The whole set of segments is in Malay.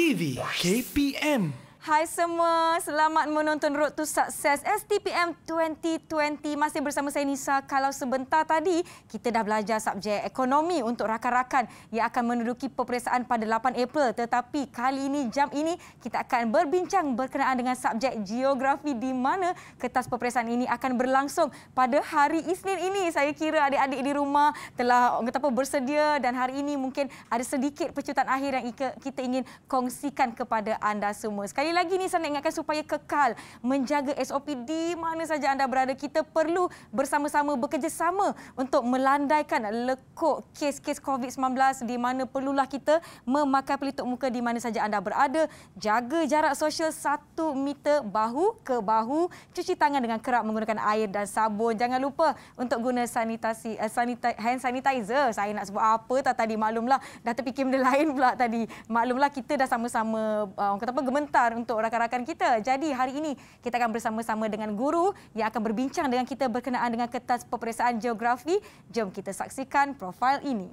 TV KPM. Hai semua, selamat menonton Road to Success STPM 2020. Masih bersama saya Nisa. Kalau sebentar tadi, kita dah belajar subjek ekonomi untuk rakan-rakan yang akan menduduki peperiksaan pada 8 April. Tetapi kali ini, jam ini, kita akan berbincang berkenaan dengan subjek geografi di mana kertas peperiksaan ini akan berlangsung pada hari Isnin ini. Saya kira adik-adik di rumah telah kata apa, bersedia dan hari ini mungkin ada sedikit pecutan akhir yang kita ingin kongsikan kepada anda semua. Sekali Sekali lagi ni saya nak ingatkan supaya kekal menjaga SOP di mana saja anda berada. Kita perlu bersama-sama bekerjasama untuk melandaikan lekuk kes-kes COVID-19 di mana perlulah kita memakai pelitup muka di mana saja anda berada. Jaga jarak sosial satu meter bahu ke bahu. Cuci tangan dengan kerap menggunakan air dan sabun. Jangan lupa untuk guna sanitasi, uh, eh, sanitai, hand sanitizer. Saya nak sebut apa tak tadi maklumlah. Dah terfikir benda lain pula tadi. Maklumlah kita dah sama-sama eh, orang kata apa, gementar untuk rakan-rakan kita. Jadi hari ini kita akan bersama-sama dengan guru yang akan berbincang dengan kita berkenaan dengan kertas peperiksaan geografi. Jom kita saksikan profil ini.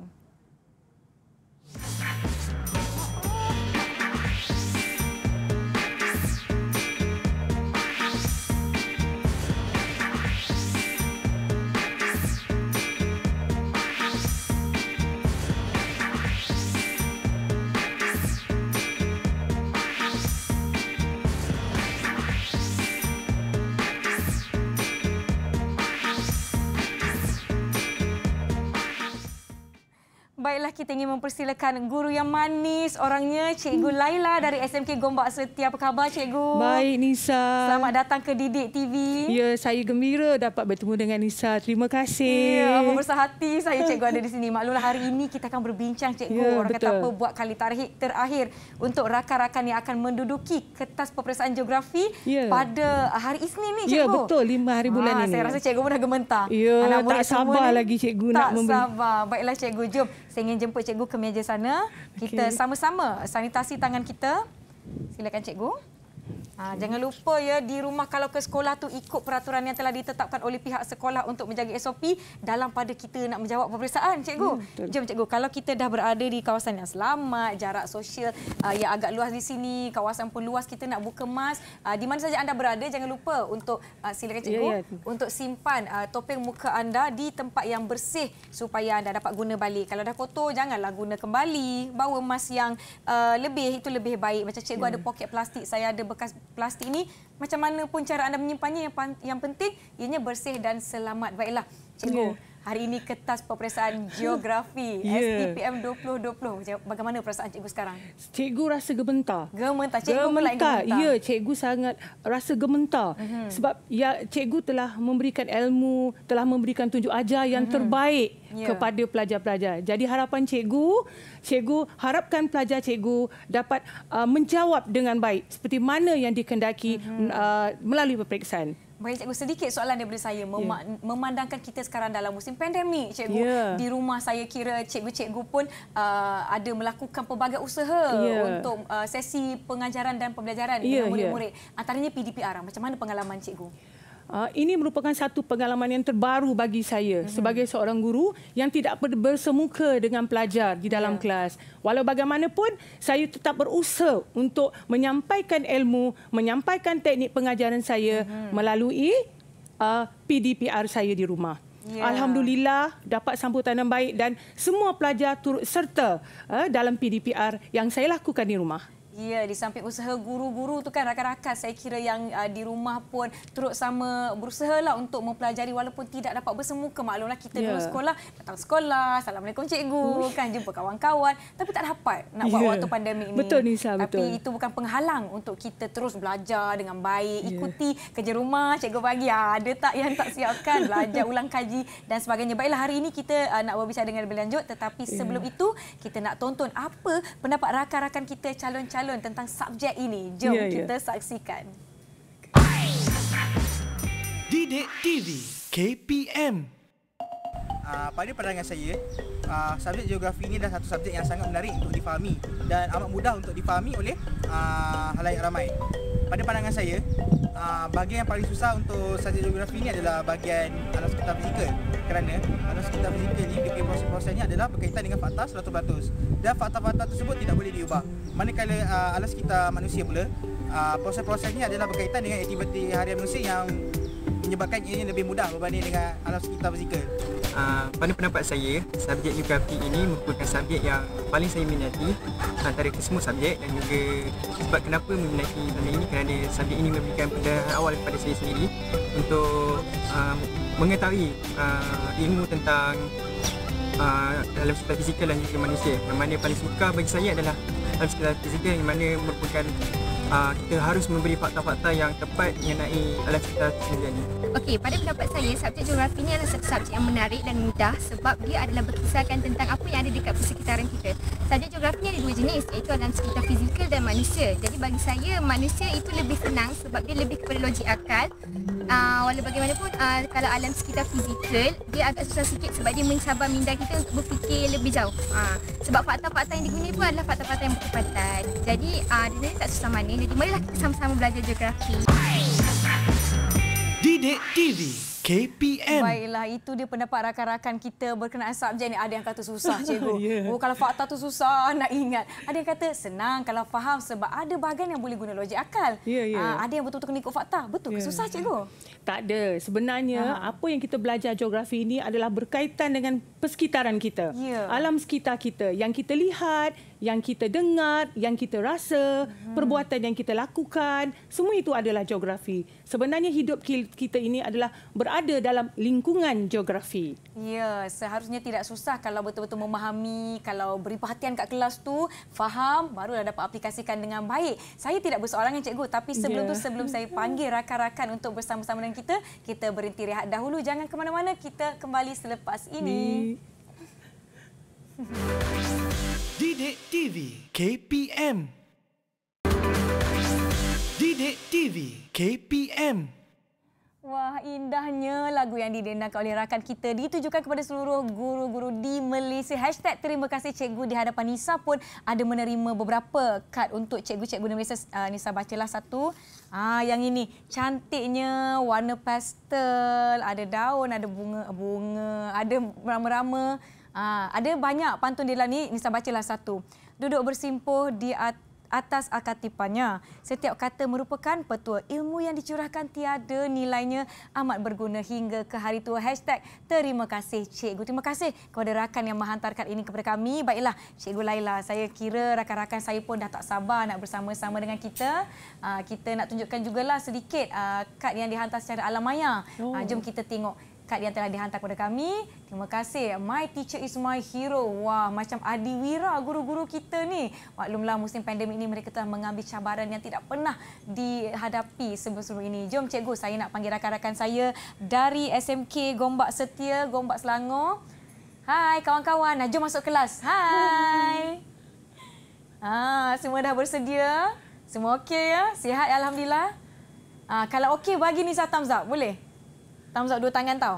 baiklah kita ingin mempersilakan guru yang manis orangnya Cikgu Laila dari SMK Gombak Setia. Apa khabar Cikgu? Baik Nisa. Selamat datang ke Didik TV. Ya, saya gembira dapat bertemu dengan Nisa. Terima kasih. Ya, apa hati saya Cikgu ada di sini. Maklumlah hari ini kita akan berbincang Cikgu. Ya, Orang betul. kata apa buat kali tarikh terakhir untuk rakan-rakan yang akan menduduki kertas peperiksaan geografi ya. pada hari Isnin ni ya, Cikgu. Ya, betul. Lima hari bulan ha, ini. Saya rasa Cikgu pun dah gementar. Ya, Anak tak sabar lagi Cikgu tak nak Tak sabar. Baiklah Cikgu. Jom saya ingin jemput cikgu ke meja sana. Kita okay. sama-sama sanitasi tangan kita. Silakan cikgu. Okay. Ah, jangan lupa ya di rumah kalau ke sekolah tu ikut peraturan yang telah ditetapkan oleh pihak sekolah untuk menjaga SOP dalam pada kita nak menjawab peperiksaan, cikgu. Hmm, Jom cikgu, kalau kita dah berada di kawasan yang selamat, jarak sosial uh, yang agak luas di sini, kawasan pun luas kita nak buka mask, uh, ah, di mana saja anda berada jangan lupa untuk uh, silakan ya, cikgu yeah, yeah. untuk simpan uh, topeng muka anda di tempat yang bersih supaya anda dapat guna balik. Kalau dah kotor janganlah guna kembali. Bawa mask yang uh, lebih itu lebih baik. Macam cikgu yeah. ada hmm. poket plastik, saya ada bekas plastik ini macam mana pun cara anda menyimpannya yang yang penting ianya bersih dan selamat baiklah cikgu yeah. Hari ini kertas peperiksaan geografi ya. STPM 2020. Bagaimana perasaan cikgu sekarang? Cikgu rasa gementar. Gementar. Cikgu gementar. pula yang gementar. Ya, cikgu sangat rasa gementar. Uh-huh. Sebab ya, cikgu telah memberikan ilmu, telah memberikan tunjuk ajar yang uh-huh. terbaik yeah. kepada pelajar-pelajar. Jadi harapan cikgu, cikgu harapkan pelajar cikgu dapat uh, menjawab dengan baik. Seperti mana yang dikendaki uh-huh. uh, melalui peperiksaan. Bagi cikgu sedikit soalan daripada saya Mem- yeah. memandangkan kita sekarang dalam musim pandemik cikgu yeah. di rumah saya kira cikgu-cikgu pun uh, ada melakukan pelbagai usaha yeah. untuk uh, sesi pengajaran dan pembelajaran yeah, dengan ya. murid-murid yeah. antaranya PDPR macam mana pengalaman cikgu Uh, ini merupakan satu pengalaman yang terbaru bagi saya mm-hmm. sebagai seorang guru yang tidak bersemuka dengan pelajar di dalam yeah. kelas. Walau bagaimanapun, saya tetap berusaha untuk menyampaikan ilmu, menyampaikan teknik pengajaran saya mm-hmm. melalui uh, ah, PDPR saya di rumah. Yeah. Alhamdulillah dapat sambutan yang baik dan semua pelajar turut serta uh, dalam PDPR yang saya lakukan di rumah. Ya, di samping usaha guru-guru tu kan rakan-rakan saya kira yang uh, di rumah pun turut sama berusaha lah untuk mempelajari walaupun tidak dapat bersemuka. Maklumlah kita yeah. dulu ya. sekolah, datang sekolah, Assalamualaikum cikgu, kan jumpa kawan-kawan. Tapi tak dapat nak yeah. waktu pandemik ini. Betul Nisa, Tapi betul. Tapi itu bukan penghalang untuk kita terus belajar dengan baik, ya. ikuti yeah. kerja rumah cikgu pagi. Ah, ada tak yang tak siapkan belajar ulang kaji dan sebagainya. Baiklah hari ini kita uh, nak berbicara dengan lebih lanjut. Tetapi yeah. sebelum itu kita nak tonton apa pendapat rakan-rakan kita calon-calon Alun tentang subjek ini. Jom ya, ya. kita ya. saksikan. Dede TV KPM uh, ah, Pada pandangan saya, uh, subjek geografi ini adalah satu subjek yang sangat menarik untuk difahami dan amat mudah untuk difahami oleh uh, halayak ramai. Pada pandangan saya, uh, bahagian yang paling susah untuk subjek geografi ini adalah bahagian alam sekitar fizikal kerana kita fizikal ni fikir proses-proses ni adalah berkaitan dengan fakta 100% dan fakta-fakta tersebut tidak boleh diubah manakala uh, alas kita manusia pula uh, proses-proses ni adalah berkaitan dengan aktiviti harian manusia yang menyebabkan ini lebih mudah berbanding dengan alam kita fizikal. Uh, pada pendapat saya, subjek geografi ini merupakan subjek yang paling saya minati antara semua subjek dan juga sebab kenapa meminati benda ini kerana subjek ini memberikan pendapat awal kepada saya sendiri untuk uh, mengetahui uh, ilmu tentang uh, alam sekitar fizikal dan juga manusia yang mana paling suka bagi saya adalah alam sekitar fizikal yang mana merupakan uh, kita harus memberi fakta-fakta yang tepat mengenai alam sekitar kita ni. Okey, pada pendapat saya, subjek geografi ni adalah subjek yang menarik dan mudah sebab dia adalah berkisahkan tentang apa yang ada dekat persekitaran kita. Subjek geografi ni ada dua jenis iaitu alam sekitar fizikal dan manusia. Jadi bagi saya, manusia itu lebih senang sebab dia lebih kepada logik akal. Uh, walau bagaimanapun, uh, kalau alam sekitar fizikal, dia agak susah sikit sebab dia mencabar minda kita untuk berfikir lebih jauh. Uh, sebab fakta-fakta yang digunakan pun adalah fakta-fakta yang berkepatan. Jadi, uh, dia tak susah mana ini. Marilah kita sama-sama belajar geografi. Didik TV KPM. Baiklah, itu dia pendapat rakan-rakan kita berkenaan subjek ini. Ada yang kata susah, cikgu. yeah. Oh, kalau fakta tu susah nak ingat. Ada yang kata senang kalau faham sebab ada bahagian yang boleh guna logik akal. Yeah, ya, ya. yeah. Uh, ada yang betul-betul kena ikut fakta. Betul yeah. ke ya. susah, cikgu? Tak ada. Sebenarnya, uh apa yang kita belajar geografi ini adalah berkaitan dengan persekitaran kita, yeah. alam sekitar kita, yang kita lihat, yang kita dengar, yang kita rasa, mm-hmm. perbuatan yang kita lakukan, semua itu adalah geografi. Sebenarnya hidup kita ini adalah berada dalam lingkungan geografi. Ya, yeah, seharusnya tidak susah kalau betul-betul memahami, kalau beri perhatian kat kelas tu, faham, barulah dapat aplikasikan dengan baik. Saya tidak bersoalannya cikgu, tapi sebelum yeah. tu ya. sebelum saya panggil rakan-rakan untuk bersama-sama dengan kita, kita berhenti rehat dahulu. Jangan ke mana-mana, kita kembali selepas ini. Mm. Didik TV KPM Didik TV KPM Wah, indahnya lagu yang didendangkan oleh rakan kita ditujukan kepada seluruh guru-guru di Malaysia. Hashtag terima kasih cikgu di hadapan Nisa pun ada menerima beberapa kad untuk cikgu-cikgu di Malaysia. Uh, Nisa bacalah satu. Ah, yang ini cantiknya warna pastel, ada daun, ada bunga, bunga, ada rama-rama. Ah, ada banyak pantun Dela Ini Nisa bacalah satu. Duduk bersimpuh di atas akatipannya. Setiap kata merupakan petua ilmu yang dicurahkan tiada nilainya amat berguna hingga ke hari tua. Hashtag terima kasih cikgu. Terima kasih kepada rakan yang menghantarkan ini kepada kami. Baiklah, cikgu Laila. Saya kira rakan-rakan saya pun dah tak sabar nak bersama-sama dengan kita. Ah, kita nak tunjukkan jugalah sedikit ah, kad yang dihantar secara alam maya. Ah, jom oh. kita tengok kad yang telah dihantar kepada kami. Terima kasih. My teacher is my hero. Wah, macam Adi Wira guru-guru kita ni. Maklumlah musim pandemik ini mereka telah mengambil cabaran yang tidak pernah dihadapi sebelum-sebelum ini. Jom cikgu, saya nak panggil rakan-rakan saya dari SMK Gombak Setia, Gombak Selangor. Hai kawan-kawan, jom masuk kelas. Hai. Ah, semua dah bersedia? Semua okey ya? Sihat alhamdulillah. Ah, kalau okey bagi ni satam zap, boleh? Thumbs up dua tangan tau.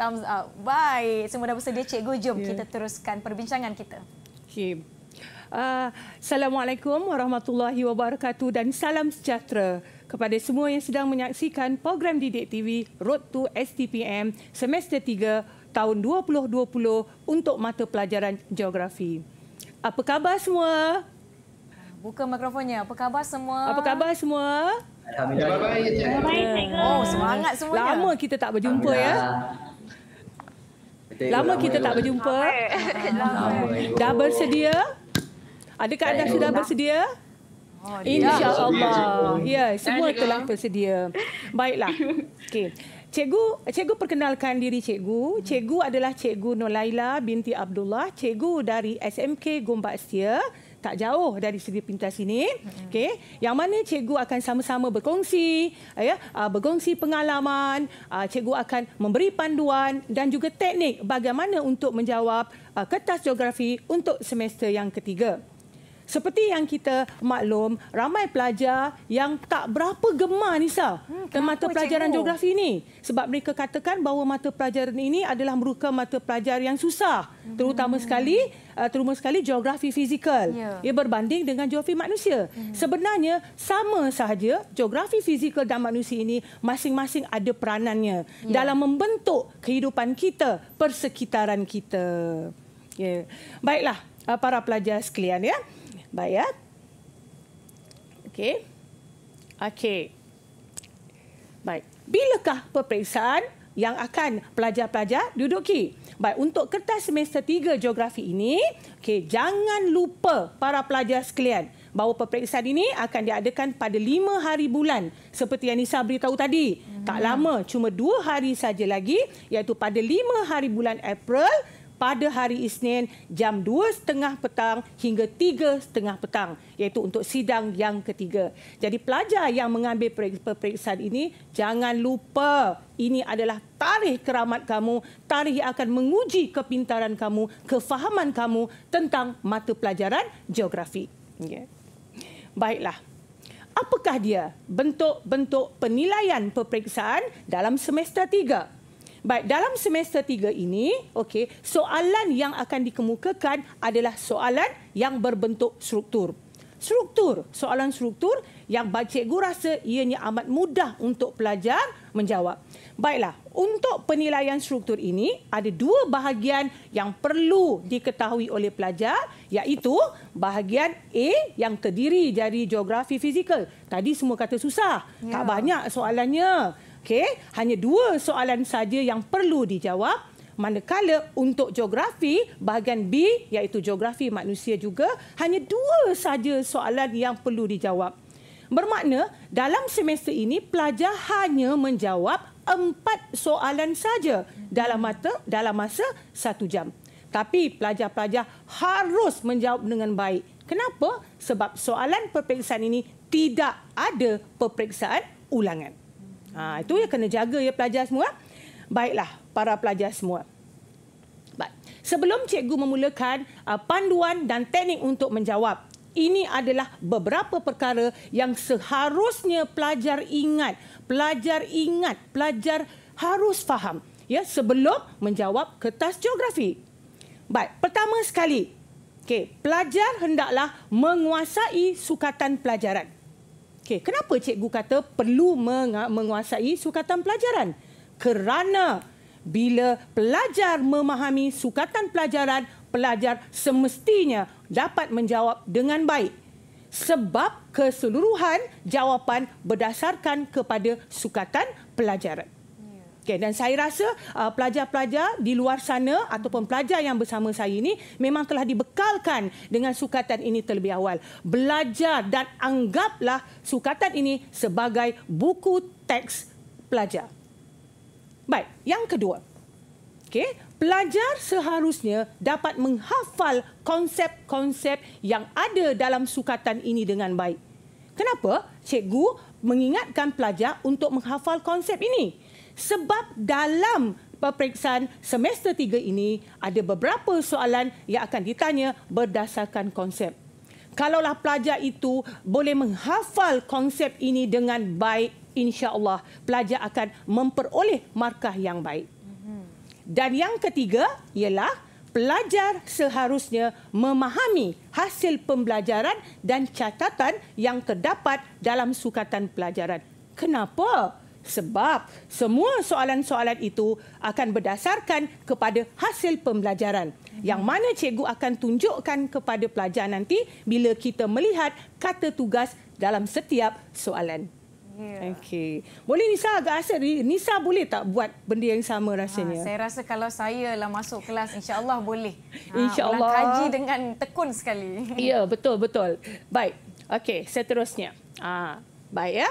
Thumbs up. Baik. Semua dah bersedia. Cikgu, jom yeah. kita teruskan perbincangan kita. Okay. Uh, ah, Assalamualaikum warahmatullahi wabarakatuh dan salam sejahtera kepada semua yang sedang menyaksikan program Didik TV Road to STPM semester 3 tahun 2020 untuk mata pelajaran geografi. Apa khabar semua? Buka mikrofonnya. Apa khabar semua? Apa khabar semua? Alhamdulillah. Bye-bye. Bye-bye. Bye-bye. Oh, oh, semangat semua. Lama kita tak berjumpa ya. Lama, kita tak berjumpa. Dah bersedia? Adakah anda sudah bersedia? Oh, insya Ya, semua telah bersedia. Baiklah. Okey. Cikgu, cikgu perkenalkan diri cikgu. Cikgu adalah Cikgu Nolaila binti Abdullah, cikgu dari SMK Gombak Setia tak jauh dari segi pintas ini. okay? yang mana cikgu akan sama-sama berkongsi, ya, ah, berkongsi pengalaman, uh, cikgu akan memberi panduan dan juga teknik bagaimana untuk menjawab ah, kertas geografi untuk semester yang ketiga. Seperti yang kita maklum, ramai pelajar yang tak berapa gemar Nisa hmm, kenapa, mata pelajaran cikgu? geografi ini. Sebab mereka katakan bahawa mata pelajaran ini adalah merupakan mata pelajaran yang susah. Hmm. Terutama sekali uh, terutama sekali geografi fizikal. Yeah. Ia berbanding dengan geografi manusia. Hmm. Sebenarnya sama sahaja geografi fizikal dan manusia ini masing-masing ada peranannya yeah. dalam membentuk kehidupan kita, persekitaran kita. Yeah. Baiklah, uh, para pelajar sekalian ya bayat. Okey. Okey. Baik. Bilakah peperiksaan yang akan pelajar-pelajar duduki? Baik, untuk kertas semester 3 geografi ini, okey, jangan lupa para pelajar sekalian bahawa peperiksaan ini akan diadakan pada 5 hari bulan seperti yang Nisa beritahu tadi. Hmm. Tak lama, cuma 2 hari saja lagi iaitu pada 5 hari bulan April pada hari Isnin jam 2.30 petang hingga 3.30 petang iaitu untuk sidang yang ketiga. Jadi pelajar yang mengambil peperiksaan ini jangan lupa ini adalah tarikh keramat kamu, tarikh yang akan menguji kepintaran kamu, kefahaman kamu tentang mata pelajaran geografi. Ya. Baiklah, apakah dia bentuk-bentuk penilaian peperiksaan dalam semester tiga? Baik, dalam semester tiga ini, okey, soalan yang akan dikemukakan adalah soalan yang berbentuk struktur. Struktur, soalan struktur yang cikgu rasa ianya amat mudah untuk pelajar menjawab. Baiklah, untuk penilaian struktur ini, ada dua bahagian yang perlu diketahui oleh pelajar, iaitu bahagian A yang terdiri dari geografi fizikal. Tadi semua kata susah, ya. tak banyak soalannya. Okey, hanya dua soalan saja yang perlu dijawab. Manakala untuk geografi, bahagian B iaitu geografi manusia juga, hanya dua saja soalan yang perlu dijawab. Bermakna dalam semester ini pelajar hanya menjawab empat soalan saja dalam mata dalam masa satu jam. Tapi pelajar-pelajar harus menjawab dengan baik. Kenapa? Sebab soalan peperiksaan ini tidak ada peperiksaan ulangan. Ha, itu yang kena jaga ya pelajar semua. Baiklah, para pelajar semua. Baik. sebelum cikgu memulakan uh, panduan dan teknik untuk menjawab, ini adalah beberapa perkara yang seharusnya pelajar ingat. Pelajar ingat, pelajar harus faham ya sebelum menjawab kertas geografi. Baik, pertama sekali, okay, pelajar hendaklah menguasai sukatan pelajaran. Okey, kenapa cikgu kata perlu menguasai sukatan pelajaran? Kerana bila pelajar memahami sukatan pelajaran, pelajar semestinya dapat menjawab dengan baik. Sebab keseluruhan jawapan berdasarkan kepada sukatan pelajaran. Okay, dan saya rasa uh, pelajar-pelajar di luar sana ataupun pelajar yang bersama saya ini memang telah dibekalkan dengan sukatan ini terlebih awal. Belajar dan anggaplah sukatan ini sebagai buku teks pelajar. Baik, yang kedua. Okay, pelajar seharusnya dapat menghafal konsep-konsep yang ada dalam sukatan ini dengan baik. Kenapa cikgu mengingatkan pelajar untuk menghafal konsep ini? sebab dalam peperiksaan semester tiga ini ada beberapa soalan yang akan ditanya berdasarkan konsep. Kalaulah pelajar itu boleh menghafal konsep ini dengan baik, insya-Allah pelajar akan memperoleh markah yang baik. Dan yang ketiga ialah pelajar seharusnya memahami hasil pembelajaran dan catatan yang terdapat dalam sukatan pelajaran. Kenapa? sebab semua soalan-soalan itu akan berdasarkan kepada hasil pembelajaran yang hmm. mana cikgu akan tunjukkan kepada pelajar nanti bila kita melihat kata tugas dalam setiap soalan. Yeah. Okey. Boleh Nisa agak rasa Nisa boleh tak buat benda yang sama rasanya? Ha, saya rasa kalau saya lah masuk kelas insya-Allah boleh. Ha, Insya-Allah. Kaji dengan tekun sekali. Ya, betul betul. Baik. Okey, seterusnya. ha, baik ya.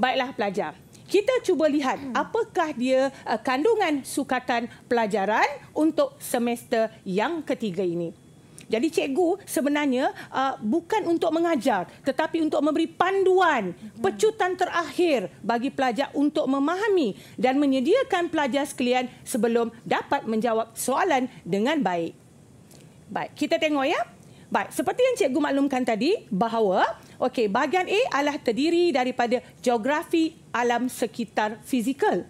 Baiklah pelajar kita cuba lihat hmm. apakah dia uh, kandungan sukatan pelajaran untuk semester yang ketiga ini. Jadi cikgu sebenarnya uh, bukan untuk mengajar tetapi untuk memberi panduan hmm. pecutan terakhir bagi pelajar untuk memahami dan menyediakan pelajar sekalian sebelum dapat menjawab soalan dengan baik. Baik, kita tengok ya. Baik, seperti yang cikgu maklumkan tadi bahawa okey, bahagian A adalah terdiri daripada geografi alam sekitar fizikal.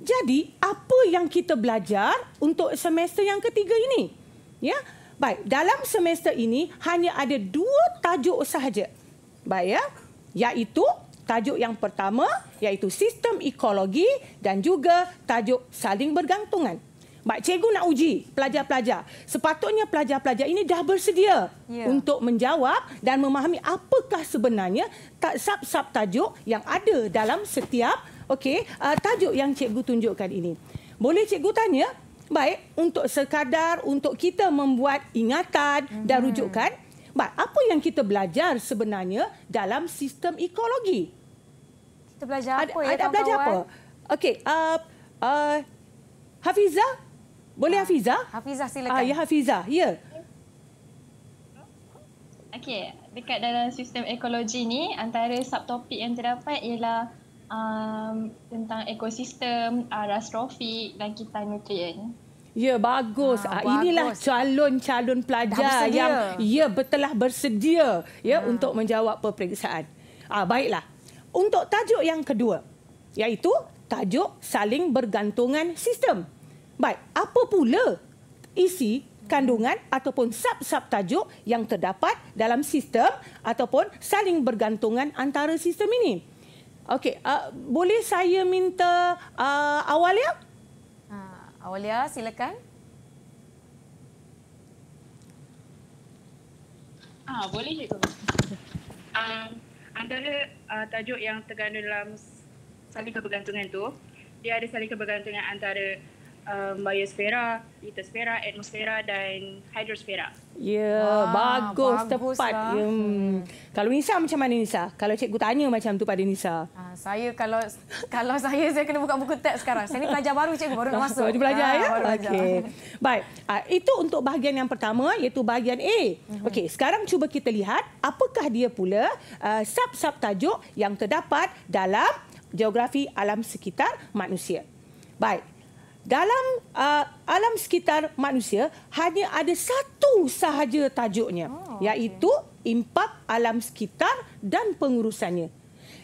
Jadi, apa yang kita belajar untuk semester yang ketiga ini? Ya. Baik, dalam semester ini hanya ada dua tajuk sahaja. Baik ya, iaitu tajuk yang pertama iaitu sistem ekologi dan juga tajuk saling bergantungan. Baik, cikgu nak uji pelajar-pelajar. Sepatutnya pelajar-pelajar ini dah bersedia yeah. untuk menjawab dan memahami apakah sebenarnya sub-sub tajuk yang ada dalam setiap okey uh, tajuk yang cikgu tunjukkan ini. Boleh cikgu tanya? Baik, untuk sekadar untuk kita membuat ingatan -hmm. dan rujukan. Baik, apa yang kita belajar sebenarnya dalam sistem ekologi? Kita belajar apa ya, ada, ya, kawan -kawan? belajar apa? Okey, uh, uh, Hafizah, boleh ha. Ah. Hafiza? Hafiza ah, silakan. Ah, ya Hafiza, ya. Okey, dekat dalam sistem ekologi ni antara subtopik yang terdapat ialah um, tentang ekosistem, aras ah, trofik dan kita nutrien. Ya, bagus. Ha, inilah calon-calon pelajar yang ya betullah bersedia ya ha. untuk menjawab peperiksaan. Ah, baiklah. Untuk tajuk yang kedua, iaitu tajuk saling bergantungan sistem. Baik apa pula isi kandungan ataupun sub-sub tajuk yang terdapat dalam sistem ataupun saling bergantungan antara sistem ini? Okey, uh, boleh saya minta uh, Awalia? Uh, Awalia, silakan. Ah, boleh itu Um, antara uh, tajuk yang tergantung dalam saling kebergantungan tu, dia ada saling kebergantungan antara um, biosfera, litosfera, atmosfera dan hidrosfera. Ya, yeah, ah, bagus, bagus tepat. Lah. Yeah. Hmm. hmm. Kalau Nisa macam mana Nisa? Kalau cikgu tanya macam tu pada Nisa. Ah, saya kalau kalau saya saya kena buka buku teks sekarang. Saya ni pelajar baru cikgu baru nak ah, masuk. Baru belajar ah, ya. Okey. Baik. Ah, itu untuk bahagian yang pertama iaitu bahagian A. Mm-hmm. Okey, sekarang cuba kita lihat apakah dia pula uh, sub-sub tajuk yang terdapat dalam geografi alam sekitar manusia. Baik, dalam uh, alam sekitar manusia hanya ada satu sahaja tajuknya oh, iaitu okay. impak alam sekitar dan pengurusannya.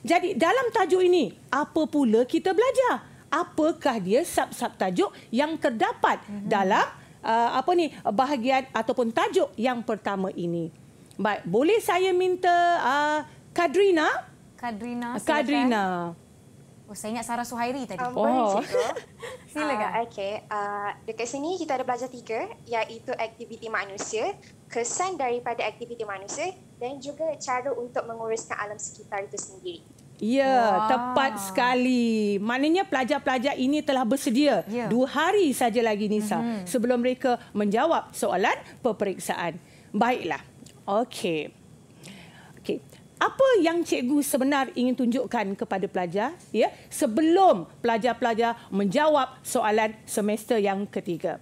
Jadi dalam tajuk ini apa pula kita belajar? Apakah dia sub-sub tajuk yang terdapat mm-hmm. dalam uh, apa ni bahagian ataupun tajuk yang pertama ini? Baik, boleh saya minta uh, Kadrina? Kadrina. Kadrina. Silakan. Oh, saya ingat Sarah Suhairi tadi. Um, oh. Silakan. Uh, ah, Okey, uh, ah, dekat sini kita ada pelajar tiga iaitu aktiviti manusia, kesan daripada aktiviti manusia dan juga cara untuk menguruskan alam sekitar itu sendiri. Ya, wow. tepat sekali. Maknanya pelajar-pelajar ini telah bersedia yeah. dua hari saja lagi Nisa mm-hmm. sebelum mereka menjawab soalan peperiksaan. Baiklah. Okey apa yang cikgu sebenar ingin tunjukkan kepada pelajar ya sebelum pelajar-pelajar menjawab soalan semester yang ketiga.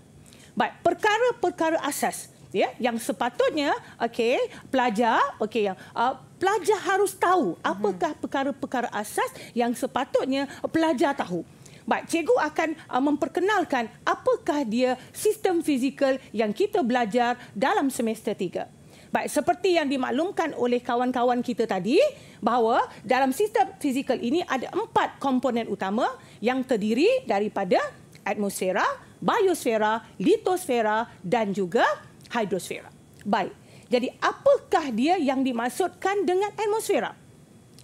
Baik, perkara-perkara asas ya yang sepatutnya okey pelajar okey yang uh, pelajar harus tahu apakah hmm. perkara-perkara asas yang sepatutnya pelajar tahu. Baik, cikgu akan uh, memperkenalkan apakah dia sistem fizikal yang kita belajar dalam semester 3. Baik, seperti yang dimaklumkan oleh kawan-kawan kita tadi bahawa dalam sistem fizikal ini ada empat komponen utama yang terdiri daripada atmosfera, biosfera, litosfera dan juga hidrosfera. Baik, jadi apakah dia yang dimaksudkan dengan atmosfera?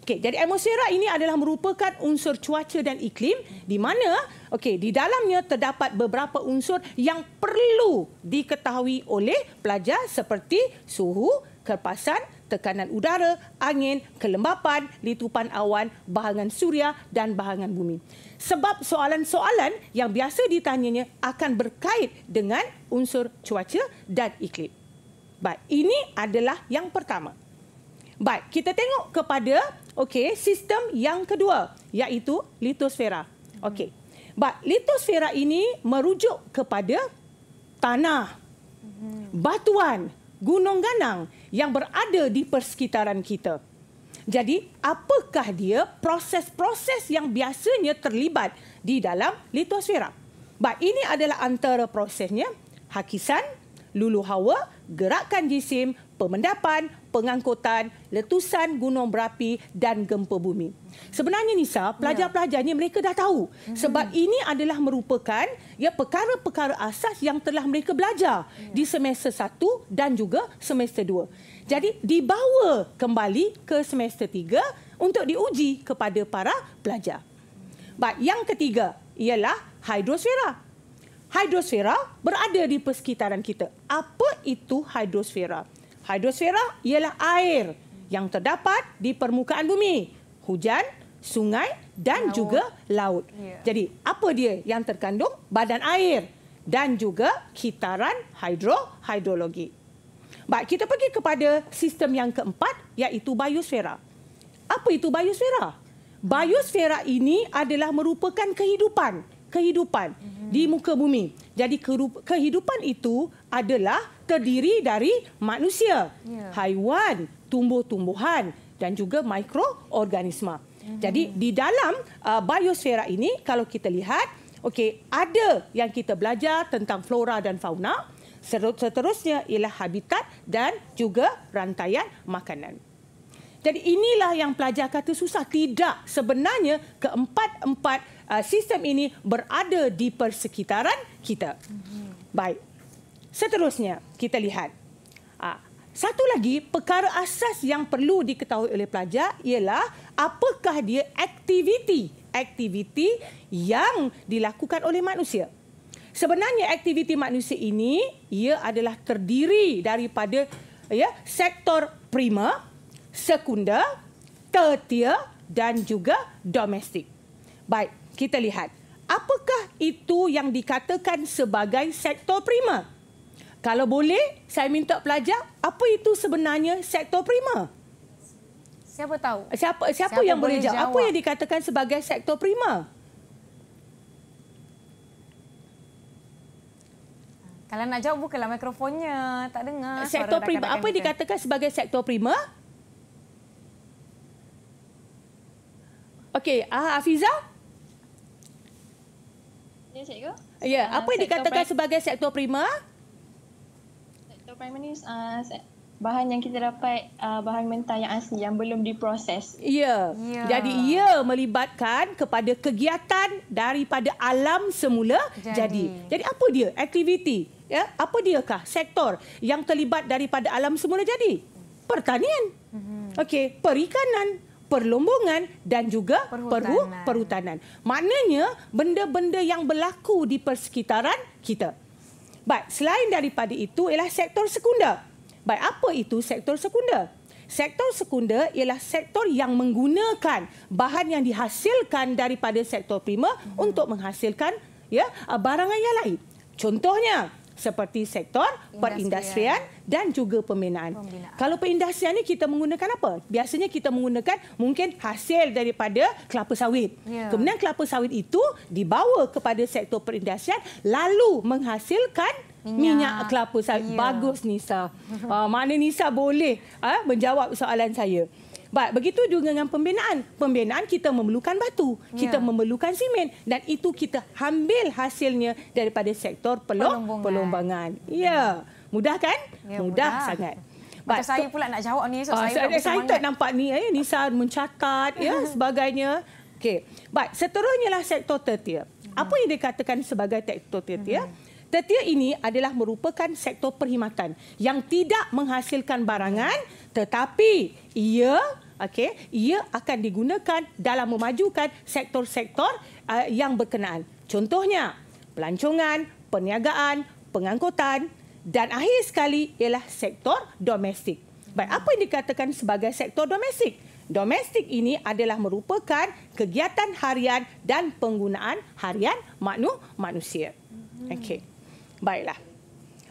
Okey, jadi atmosfera ini adalah merupakan unsur cuaca dan iklim di mana okey, di dalamnya terdapat beberapa unsur yang perlu diketahui oleh pelajar seperti suhu, kelepasan, tekanan udara, angin, kelembapan, litupan awan, bahangan suria dan bahangan bumi. Sebab soalan-soalan yang biasa ditanyanya akan berkait dengan unsur cuaca dan iklim. Baik, ini adalah yang pertama. Baik, kita tengok kepada okey, sistem yang kedua iaitu litosfera. okey. Baik, litosfera ini merujuk kepada tanah, batuan, gunung ganang yang berada di persekitaran kita. Jadi apakah dia proses-proses yang biasanya terlibat di dalam litosfera? Baik, ini adalah antara prosesnya. Hakisan, lulu hawa, gerakan jisim, pemendapan, pengangkutan, letusan gunung berapi dan gempa bumi. Sebenarnya Nisa, ya. pelajar-pelajar ini mereka dah tahu hmm. sebab ini adalah merupakan ya perkara-perkara asas yang telah mereka belajar ya. di semester satu dan juga semester dua. Jadi dibawa kembali ke semester tiga untuk diuji kepada para pelajar. Baik, yang ketiga ialah hidrosfera. Hidrosfera berada di persekitaran kita. Apa itu hidrosfera? Hidrosfera ialah air yang terdapat di permukaan bumi. Hujan, sungai dan laut. juga laut. Yeah. Jadi apa dia yang terkandung? Badan air dan juga kitaran hidro, hidrologi. Baik, kita pergi kepada sistem yang keempat iaitu biosfera. Apa itu biosfera? Biosfera ini adalah merupakan kehidupan. Kehidupan. Mm -hmm di muka bumi. Jadi kehidupan itu adalah terdiri dari manusia, yeah. haiwan, tumbuh-tumbuhan dan juga mikroorganisma. mm Jadi di dalam uh, biosfera ini kalau kita lihat, okey, ada yang kita belajar tentang flora dan fauna, seterusnya ialah habitat dan juga rantaian makanan. Jadi inilah yang pelajar kata susah. Tidak sebenarnya keempat-empat uh, sistem ini berada di persekitaran kita. Mhm. Baik. Seterusnya kita lihat. Ah, satu lagi perkara asas yang perlu diketahui oleh pelajar ialah apakah dia aktiviti aktiviti yang dilakukan oleh manusia. Sebenarnya aktiviti manusia ini ia adalah terdiri daripada ya sektor prima sekunder, tertia dan juga domestik. Baik, kita lihat. Apakah itu yang dikatakan sebagai sektor prima? Kalau boleh, saya minta pelajar apa itu sebenarnya sektor prima? Siapa tahu? Siapa siapa, siapa yang boleh jawab? jawab? Apa yang dikatakan sebagai sektor prima? Kalau nak jawab bukalah mikrofonnya, tak dengar. Sektor prima, apa yang dikatakan sebagai sektor prima? Okey, ah Afiza? Ya, cikgu. Ya, uh, apa yang dikatakan prim- sebagai sektor prima? Sektor prima ni uh, bahan yang kita dapat uh, bahan mentah yang asli yang belum diproses. Ya. ya. Jadi ia melibatkan kepada kegiatan daripada alam semula jadi. Jadi, jadi apa dia? Aktiviti. Ya, apa dia kah? sektor yang terlibat daripada alam semula jadi? Pertanian. Mhm. Okey, perikanan perlombongan dan juga perhutanan. perhutanan. Maknanya benda-benda yang berlaku di persekitaran kita. Baik, selain daripada itu ialah sektor sekunder. Baik, apa itu sektor sekunder? Sektor sekunder ialah sektor yang menggunakan bahan yang dihasilkan daripada sektor prima hmm. untuk menghasilkan ya barangan yang lain. Contohnya, seperti sektor perindustrian dan juga pembinaan. pembinaan. Kalau perindustrian ni kita menggunakan apa? Biasanya kita menggunakan mungkin hasil daripada kelapa sawit. Ya. Kemudian kelapa sawit itu dibawa kepada sektor perindustrian lalu menghasilkan minyak, minyak kelapa sawit. Ya. Bagus Nisa. Uh, mana Nisa boleh uh, menjawab soalan saya. But begitu juga dengan pembinaan. Pembinaan kita memerlukan batu, kita yeah. memerlukan simen dan itu kita ambil hasilnya daripada sektor pelombongan. pelombongan. Ya. Yeah. Mudah kan? Yeah, mudah, mudah sangat. Macam saya pula nak jawab ni so uh, ah, saya excited semangat. nampak ni eh Nisa mencatat ya sebagainya. Okay, baik seterusnya lah sektor tertiar. Apa yang dikatakan sebagai sektor tertiar? Mhm. Tertiar ini adalah merupakan sektor perkhidmatan yang tidak menghasilkan barangan tetapi ia okey ia akan digunakan dalam memajukan sektor-sektor uh, yang berkenaan contohnya pelancongan perniagaan pengangkutan dan akhir sekali ialah sektor domestik baik apa yang dikatakan sebagai sektor domestik domestik ini adalah merupakan kegiatan harian dan penggunaan harian maknu manusia okey baiklah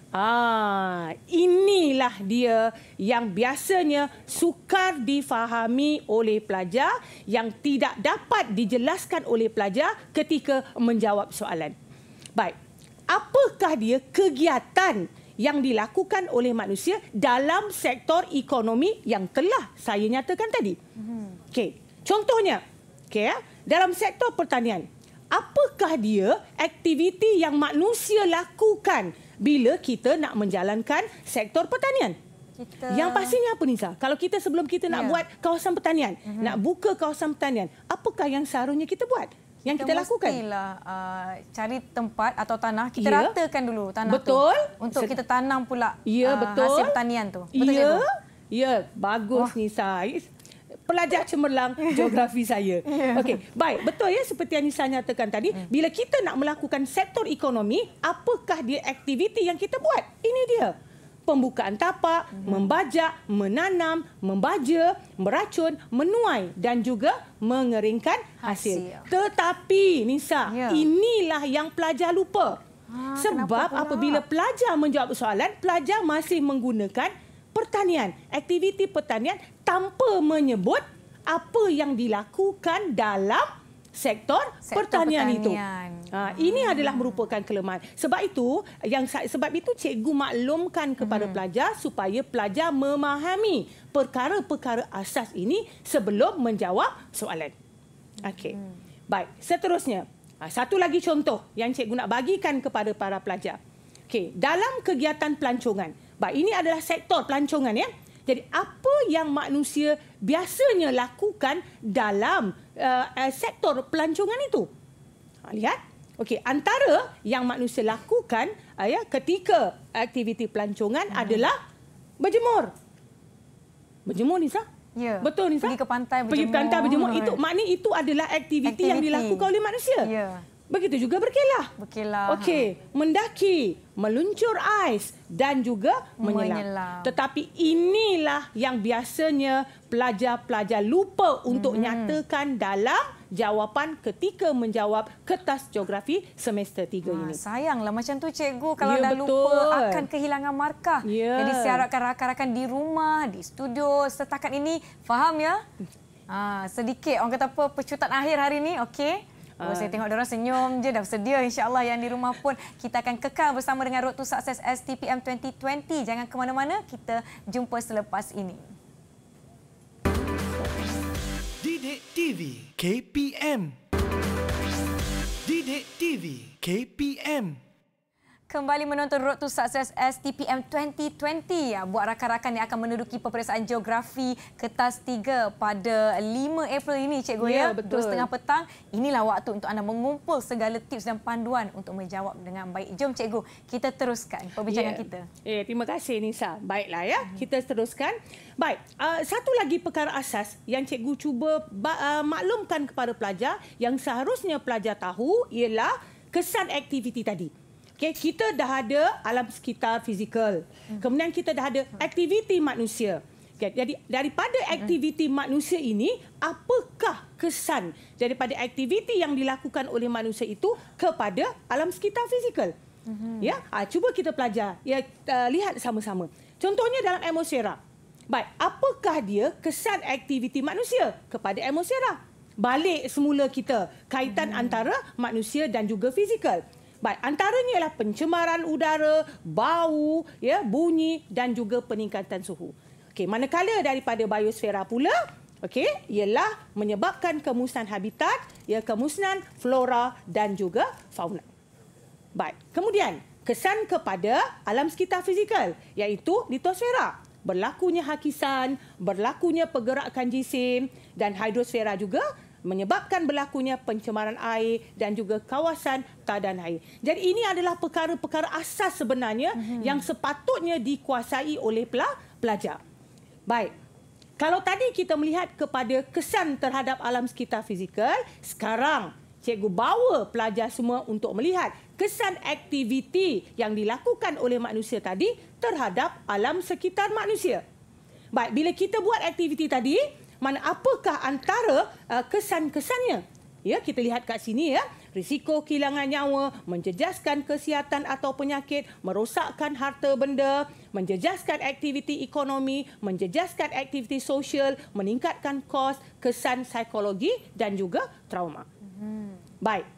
Ah, inilah dia yang biasanya sukar difahami oleh pelajar yang tidak dapat dijelaskan oleh pelajar ketika menjawab soalan. Baik. Apakah dia kegiatan yang dilakukan oleh manusia dalam sektor ekonomi yang telah saya nyatakan tadi? Mhm. Okey. Contohnya, okey ya, dalam sektor pertanian, apakah dia aktiviti yang manusia lakukan? bila kita nak menjalankan sektor pertanian. Kita... Yang pastinya apa Nisa? Kalau kita sebelum kita nak ya. buat kawasan pertanian, uh mhm. -huh. nak buka kawasan pertanian, apakah yang seharusnya kita buat? Yang kita, kita lakukan? Mestilah uh, cari tempat atau tanah, kita ya. ratakan dulu tanah betul. tu. Untuk kita tanam pula ya, uh, hasil pertanian tu. Betul ya. Ya, bagus oh. Nisa pelajar cemerlang geografi saya. Ya. Okey, baik. Betul ya seperti yang Nisa nyatakan tadi, hmm. bila kita nak melakukan sektor ekonomi, apakah dia aktiviti yang kita buat? Ini dia. Pembukaan tapak, hmm. membajak, menanam, membaja, meracun, menuai dan juga mengeringkan hasil. Tetapi Nisa, ya. inilah yang pelajar lupa. Ah, Sebab apabila pelajar menjawab soalan, pelajar masih menggunakan pertanian, aktiviti pertanian tanpa menyebut apa yang dilakukan dalam sektor, sektor pertanian, pertanian itu. Ha, ini hmm. adalah merupakan kelemahan. Sebab itu, yang sebab itu cikgu maklumkan kepada hmm. pelajar supaya pelajar memahami perkara-perkara asas ini sebelum menjawab soalan. Okey. Hmm. Baik, seterusnya. Ha, satu lagi contoh yang cikgu nak bagikan kepada para pelajar. Okey, dalam kegiatan pelancongan, baik ini adalah sektor pelancongan ya jadi apa yang manusia biasanya lakukan dalam uh, uh, sektor pelancongan itu ha, lihat okey antara yang manusia lakukan uh, ya ketika aktiviti pelancongan hmm. adalah berjemur berjemur Nisa Ya. Betul Nisa. Pergi ke pantai berjemur. Pergi ke pantai berjemur itu makni itu adalah aktiviti, aktiviti yang dilakukan oleh manusia. Ya. Begitu juga berkelah. Berkelah. Okey, mendaki, meluncur ais dan juga menyelam. menyelam. Tetapi inilah yang biasanya pelajar-pelajar lupa untuk hmm. nyatakan dalam jawapan ketika menjawab kertas geografi semester 3 ha, ah, ini. Sayanglah macam tu cikgu kalau ya, dah betul. lupa akan kehilangan markah. Ya. Jadi saya harapkan rakan-rakan di rumah, di studio setakat ini faham ya. Ha, sedikit orang kata apa pecutan akhir hari ini Okay. Oh, saya tengok orang senyum je dah bersedia insyaAllah yang di rumah pun kita akan kekal bersama dengan Road to Success STPM 2020. Jangan ke mana-mana, kita jumpa selepas ini. Didik TV KPM Didik TV KPM kembali menonton Road to Success STPM 2020 ya buat rakan-rakan yang akan menuduki peperiksaan geografi kertas 3 pada 5 April ini cikgu ya, ya? betul. setengah petang inilah waktu untuk anda mengumpul segala tips dan panduan untuk menjawab dengan baik jom cikgu kita teruskan perbincangan ya. kita ya terima kasih Nisa baiklah ya kita teruskan baik uh, satu lagi perkara asas yang cikgu cuba uh, maklumkan kepada pelajar yang seharusnya pelajar tahu ialah kesan aktiviti tadi Okay, kita dah ada alam sekitar fizikal. Kemudian kita dah ada aktiviti manusia. Okay, jadi daripada aktiviti manusia ini, apakah kesan daripada aktiviti yang dilakukan oleh manusia itu kepada alam sekitar fizikal? Ya, ha, cuba kita pelajar. Ya, uh, lihat sama-sama. Contohnya dalam atmosfera. Baik, apakah dia kesan aktiviti manusia kepada atmosfera? Balik semula kita kaitan hmm. antara manusia dan juga fizikal. Baik antaranya ialah pencemaran udara, bau, ya, bunyi dan juga peningkatan suhu. Okey, manakala daripada biosfera pula, okey, ialah menyebabkan kemusnahan habitat, ya, kemusnahan flora dan juga fauna. Baik, kemudian kesan kepada alam sekitar fizikal iaitu litosfera berlakunya hakisan, berlakunya pergerakan jisim dan hidrosfera juga menyebabkan berlakunya pencemaran air dan juga kawasan tadan air. Jadi ini adalah perkara-perkara asas sebenarnya mm-hmm. yang sepatutnya dikuasai oleh pelajar. Baik. Kalau tadi kita melihat kepada kesan terhadap alam sekitar fizikal, sekarang cikgu bawa pelajar semua untuk melihat kesan aktiviti yang dilakukan oleh manusia tadi terhadap alam sekitar manusia. Baik, bila kita buat aktiviti tadi, mana apakah antara uh, kesan-kesannya? Ya, kita lihat kat sini ya. Risiko kehilangan nyawa, menjejaskan kesihatan atau penyakit, merosakkan harta benda, menjejaskan aktiviti ekonomi, menjejaskan aktiviti sosial, meningkatkan kos, kesan psikologi dan juga trauma. Hmm. Baik.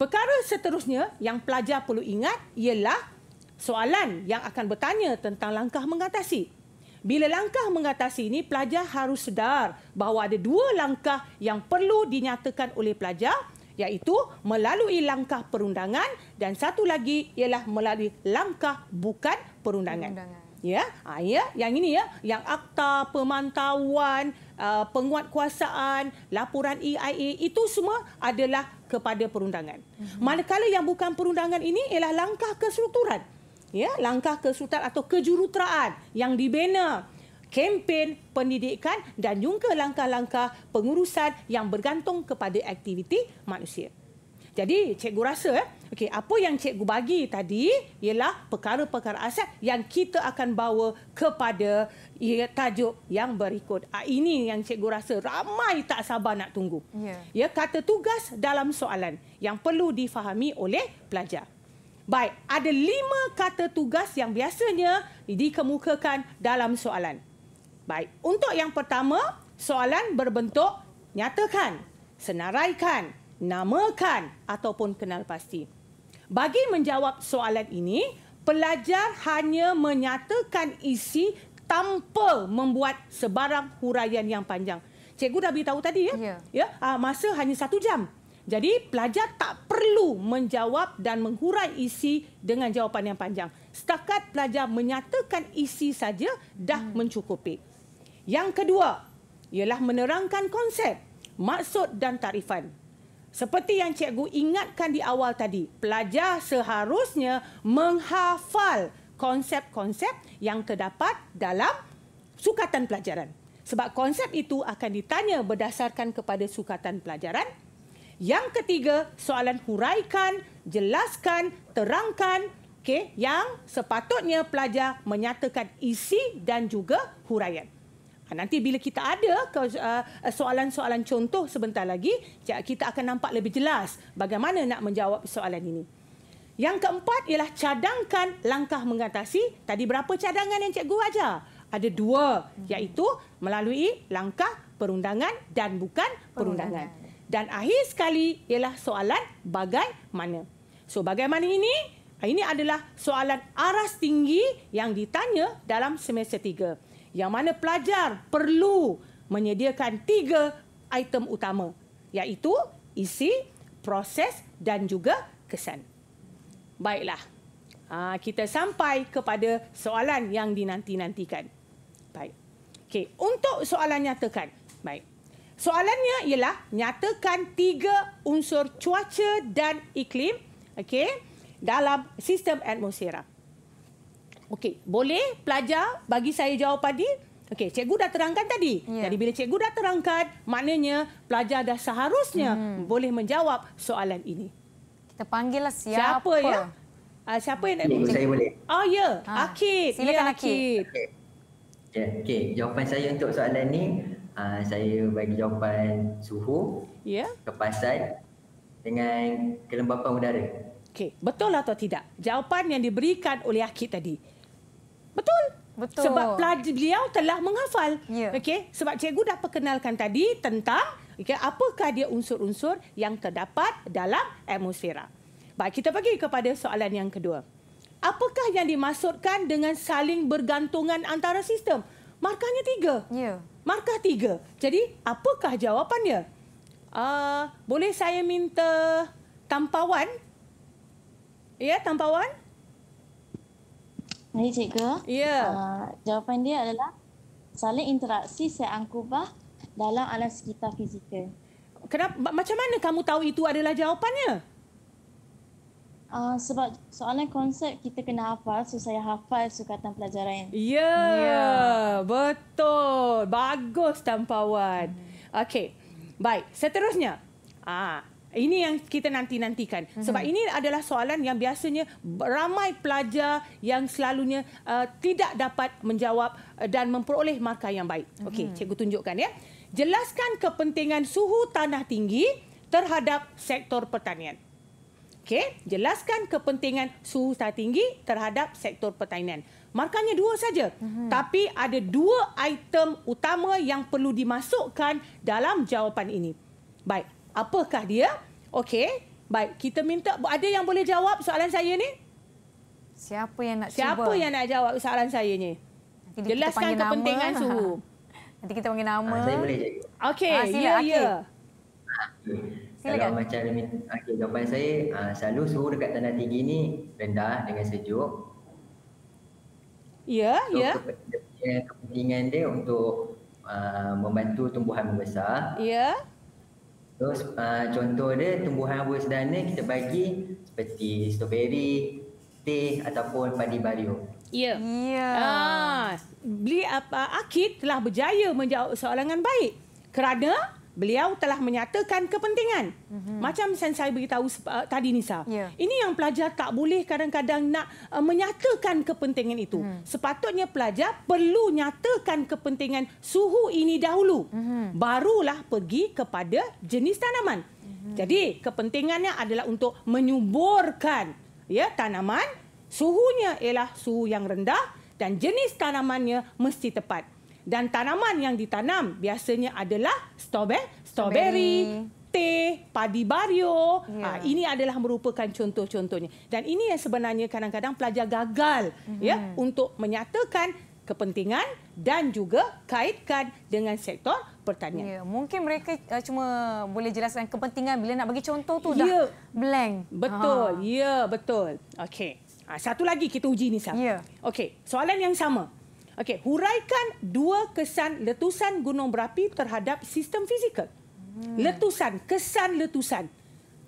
Perkara seterusnya yang pelajar perlu ingat ialah soalan yang akan bertanya tentang langkah mengatasi. Bila langkah mengatasi ini, pelajar harus sedar bahawa ada dua langkah yang perlu dinyatakan oleh pelajar iaitu melalui langkah perundangan dan satu lagi ialah melalui langkah bukan perundangan. perundangan. Ya, ayah, ha, yang ini ya, yang akta pemantauan, uh, penguatkuasaan, laporan EIA itu semua adalah kepada perundangan. Uh-huh. Manakala yang bukan perundangan ini ialah langkah kestrukturan ya langkah kesultan atau kejuruteraan yang dibina kempen pendidikan dan juga langkah-langkah pengurusan yang bergantung kepada aktiviti manusia. Jadi cikgu rasa eh, okey apa yang cikgu bagi tadi ialah perkara-perkara asas yang kita akan bawa kepada ya, tajuk yang berikut. Ah ini yang cikgu rasa ramai tak sabar nak tunggu. Ya. ya kata tugas dalam soalan yang perlu difahami oleh pelajar. Baik, ada lima kata tugas yang biasanya dikemukakan dalam soalan. Baik, untuk yang pertama, soalan berbentuk nyatakan, senaraikan, namakan ataupun kenal pasti. Bagi menjawab soalan ini, pelajar hanya menyatakan isi tanpa membuat sebarang huraian yang panjang. Cikgu dah beritahu tadi ya. Ya. ya? Ah, masa hanya satu jam. Jadi pelajar tak perlu menjawab dan menghurai isi dengan jawapan yang panjang. Setakat pelajar menyatakan isi saja dah hmm. mencukupi. Yang kedua ialah menerangkan konsep, maksud dan tarifan. Seperti yang cikgu ingatkan di awal tadi, pelajar seharusnya menghafal konsep-konsep yang terdapat dalam sukatan pelajaran. Sebab konsep itu akan ditanya berdasarkan kepada sukatan pelajaran yang ketiga, soalan huraikan, jelaskan, terangkan. Okay, yang sepatutnya pelajar menyatakan isi dan juga huraian. Ah, nanti bila kita ada ah, eh, soalan-soalan contoh sebentar lagi, kita akan nampak lebih jelas bagaimana nak menjawab soalan ini. Yang keempat ialah cadangkan langkah mengatasi. Tadi berapa cadangan yang cikgu ajar? Ada dua, iaitu melalui langkah perundangan dan bukan perundangan. perundangan. Dan akhir sekali ialah soalan bagaimana. So bagaimana ini? Ini adalah soalan aras tinggi yang ditanya dalam semester tiga. Yang mana pelajar perlu menyediakan tiga item utama. Iaitu isi, proses dan juga kesan. Baiklah, ah, kita sampai kepada soalan yang dinanti-nantikan. Baik. Okay. Untuk soalan nyatakan, Soalannya ialah nyatakan tiga unsur cuaca dan iklim okey dalam sistem atmosfera. Okey, boleh pelajar bagi saya jawapan ni? Okey, cikgu dah terangkan tadi. Ya. Jadi bila cikgu dah terangkan, maknanya pelajar dah seharusnya hmm. boleh menjawab soalan ini. Kita panggillah siapa. Siapa ya? Uh, siapa yang nak cikgu. Saya boleh. Oh ya, ha. Akid. Ya, Silakan ya, Akid. Okey, okay. Ya, okay. jawapan saya untuk soalan ni uh, saya bagi jawapan suhu, yeah. kepasan dengan kelembapan udara. Okey, betul atau tidak? Jawapan yang diberikan oleh Akid tadi. Betul. Betul. Sebab pelajar beliau telah menghafal. Yeah. Okey, sebab cikgu dah perkenalkan tadi tentang okay, apakah dia unsur-unsur yang terdapat dalam atmosfera. Baik, kita pergi kepada soalan yang kedua. Apakah yang dimaksudkan dengan saling bergantungan antara sistem? markahnya tiga. Ya. Markah tiga. Jadi, apakah jawapannya? Uh, boleh saya minta tampawan? Ya, tampawan? Mari cikgu. Ya. Uh, jawapan dia adalah saling interaksi seangkubah dalam alam sekitar fizikal. Kenapa macam mana kamu tahu itu adalah jawapannya? Uh, sebab soalan konsep kita kena hafal so saya hafal sukatan pelajaran. Ya, yeah, yeah. betul. Bagus tampawan. Hmm. Okey. Baik, seterusnya. Ah, ini yang kita nanti-nantikan. Mhm. Sebab ini adalah soalan yang biasanya ramai pelajar yang selalunya uh, tidak dapat menjawab ah, dan memperoleh markah yang baik. Mhm. Okey, hmm. cikgu tunjukkan ya. Jelaskan kepentingan suhu tanah tinggi terhadap sektor pertanian. Okey, jelaskan kepentingan suhu suhu tinggi terhadap sektor pertanian. Markahnya dua saja. Mm-hmm. Tapi ada dua item utama yang perlu dimasukkan dalam jawapan ini. Baik, apakah dia? Okey, baik. Kita minta ada yang boleh jawab soalan saya ni? Siapa yang nak Siapa cuba? yang nak jawab soalan saya ni? jelaskan kepentingan nama. suhu. Nanti kita panggil nama. Ha, Okey, ah, ya ya. Ah, Silakan. Kalau macam remit akhir okay, jawapan saya, uh, selalu suhu dekat tanah tinggi ni rendah dengan sejuk. Ya, yeah, so, ya. Yeah. Kepentingan, eh, kepentingan dia untuk uh, membantu tumbuhan membesar. Ya. Yeah. Terus uh, contoh dia tumbuhan buah sedana kita bagi seperti strawberry, teh ataupun padi bario. Ya. Yeah. Yeah. Ah, beli apa Akid telah berjaya menjawab soalan dengan baik. Kerana beliau telah menyatakan kepentingan. Mm-hmm. Macam yang saya beritahu uh, tadi Nisa. Yeah. Ini yang pelajar tak boleh kadang-kadang nak uh, menyatakan kepentingan itu. Mm-hmm. Sepatutnya pelajar perlu nyatakan kepentingan suhu ini dahulu. Mm-hmm. Barulah pergi kepada jenis tanaman. Mm-hmm. Jadi kepentingannya adalah untuk menyuburkan ya tanaman suhunya ialah suhu yang rendah dan jenis tanamannya mesti tepat dan tanaman yang ditanam biasanya adalah strawberry, strawberry. teh, padi bario. Yeah. Ha, ini adalah merupakan contoh-contohnya. Dan ini yang sebenarnya kadang-kadang pelajar gagal mm-hmm. ya untuk menyatakan kepentingan dan juga kaitkan dengan sektor pertanian. Ya, mungkin mereka uh, cuma boleh jelaskan kepentingan bila nak bagi contoh tu ya. dah blank. Betul. Ha. Ya, betul. Okey. Ha, satu lagi kita uji ni sah. Ya. Okey. Soalan yang sama. Okey, huraikan dua kesan letusan gunung berapi terhadap sistem fizikal. Hmm. Letusan, kesan letusan.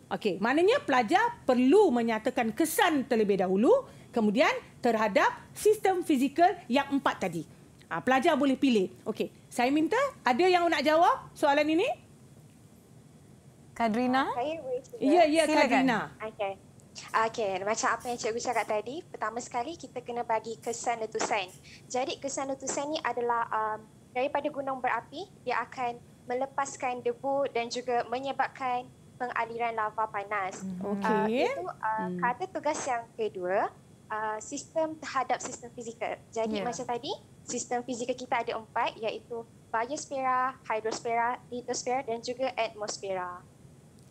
Okey, maknanya pelajar perlu menyatakan kesan terlebih dahulu kemudian terhadap sistem fizikal yang empat tadi. Ha, pelajar boleh pilih. Okey, saya minta ada yang nak jawab soalan ini? Kadrina? Ah, ya, ya Kadrina. Okey. Okey, macam apa yang cikgu cakap tadi, pertama sekali kita kena bagi kesan letusan. Jadi kesan letusan ni adalah um, daripada gunung berapi, dia akan melepaskan debu dan juga menyebabkan pengaliran lava panas. Hmm, ah, okay. Uh, itu uh, kata tugas yang kedua, uh, sistem terhadap sistem fizikal. Jadi yeah. macam tadi, sistem fizikal kita ada empat iaitu biosfera, hidrosfera, litosfera dan juga atmosfera.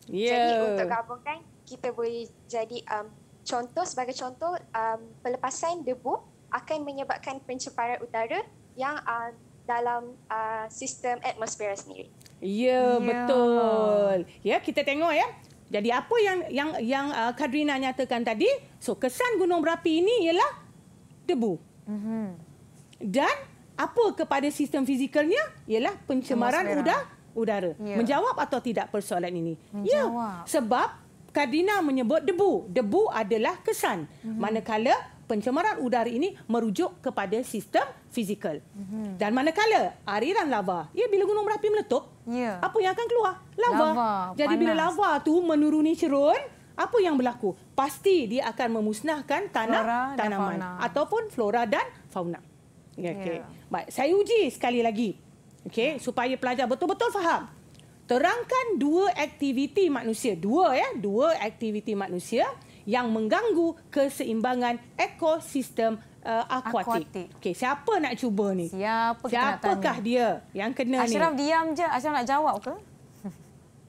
Yeah. Jadi ya. untuk gabungkan kita boleh jadi um, contoh sebagai contoh um, pelepasan debu akan menyebabkan pencemaran udara yang uh, dalam uh, sistem atmosfera sendiri. Ya, yeah, betul. Ya, yeah, kita tengok ya. Jadi apa yang yang yang uh, Kadrina nyatakan tadi? So kesan gunung berapi ini ialah debu. Mm-hmm. Dan apa kepada sistem fizikalnya ialah pencemaran udara. Yeah. Menjawab atau tidak persoalan ini? Menjawab. Ya, sebab Kadina menyebut debu. Debu adalah kesan. Mm-hmm. Manakala pencemaran udara ini merujuk kepada sistem fizikal. Mm-hmm. Dan manakala ariran lava, ia bila gunung berapi meletup, yeah. apa yang akan keluar? Lava. lava Jadi panas. bila lava tu menuruni cerun, apa yang berlaku? Pasti dia akan memusnahkan tanah flora tanaman ataupun flora dan fauna. Ya, okay, Yeah. Baik, saya uji sekali lagi. Okey, ya. supaya pelajar betul-betul faham terangkan dua aktiviti manusia dua ya dua aktiviti manusia yang mengganggu keseimbangan ekosistem uh, akuatik. Okey, siapa nak cuba ni? Siapa Siapakah nak dia yang kena Ashraf ni? Ashraf diam je. Ashraf nak jawab ke?